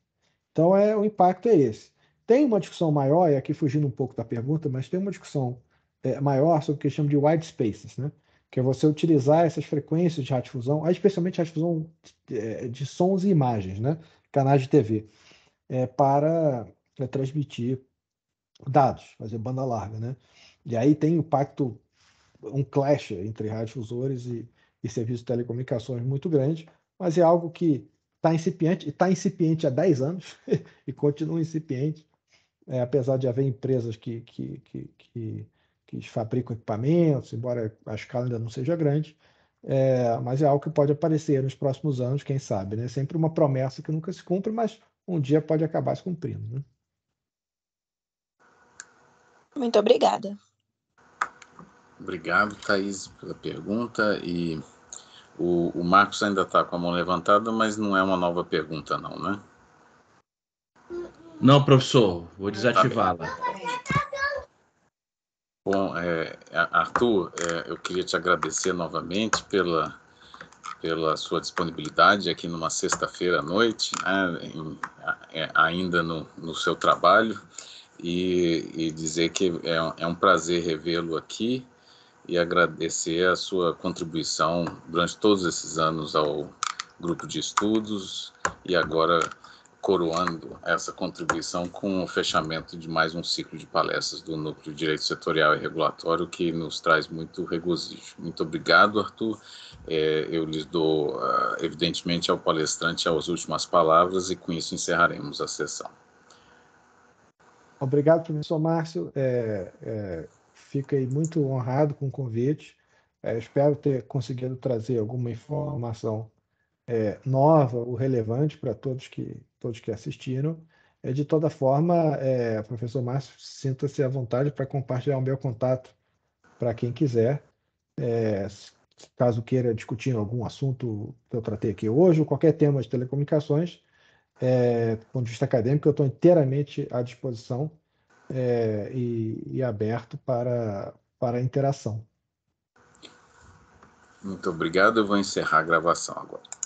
Então, é, o impacto é esse. Tem uma discussão maior, e aqui fugindo um pouco da pergunta, mas tem uma discussão é, maior sobre o que chamam de white spaces, né? que é você utilizar essas frequências de radiodifusão, especialmente radiodifusão de, é, de sons e imagens, né? canais de TV, é, para é, transmitir dados, fazer banda larga. Né? E aí tem impacto, um clash entre radiodifusores e, e serviços de telecomunicações muito grande, mas é algo que está incipiente, e está incipiente há 10 anos e continua incipiente, é, apesar de haver empresas que, que, que, que, que fabricam equipamentos, embora a escala ainda não seja grande, é, mas é algo que pode aparecer nos próximos anos, quem sabe, né? Sempre uma promessa que nunca se cumpre, mas um dia pode acabar se cumprindo, né? Muito obrigada. Obrigado, Thaís, pela pergunta. E o, o Marcos ainda está com a mão levantada, mas não é uma nova pergunta, não, né? Não, professor, vou desativá-la. Bom, é, Arthur, é, eu queria te agradecer novamente pela, pela sua disponibilidade aqui numa sexta-feira à noite, né, em, é, ainda no, no seu trabalho, e, e dizer que é, é um prazer revê-lo aqui e agradecer a sua contribuição durante todos esses anos ao grupo de estudos e agora coroando essa contribuição com o fechamento de mais um ciclo de palestras do Núcleo de Direito Setorial e Regulatório, que nos traz muito regozijo. Muito obrigado, Arthur. É, eu lhes dou, ah, evidentemente, ao palestrante as últimas palavras e com isso encerraremos a sessão. Obrigado, professor Márcio. É, é, fico muito honrado com o convite. É, espero ter conseguido trazer alguma informação é, nova ou relevante para todos que, todos que assistiram. É, de toda forma, é, professor Márcio, sinta-se à vontade para compartilhar o meu contato para quem quiser. É, caso queira discutir algum assunto que eu tratei aqui hoje, ou qualquer tema de telecomunicações, é, do ponto de vista acadêmico, eu estou inteiramente à disposição é, e, e, aberto para, para interação. Muito obrigado, eu vou encerrar a gravação agora.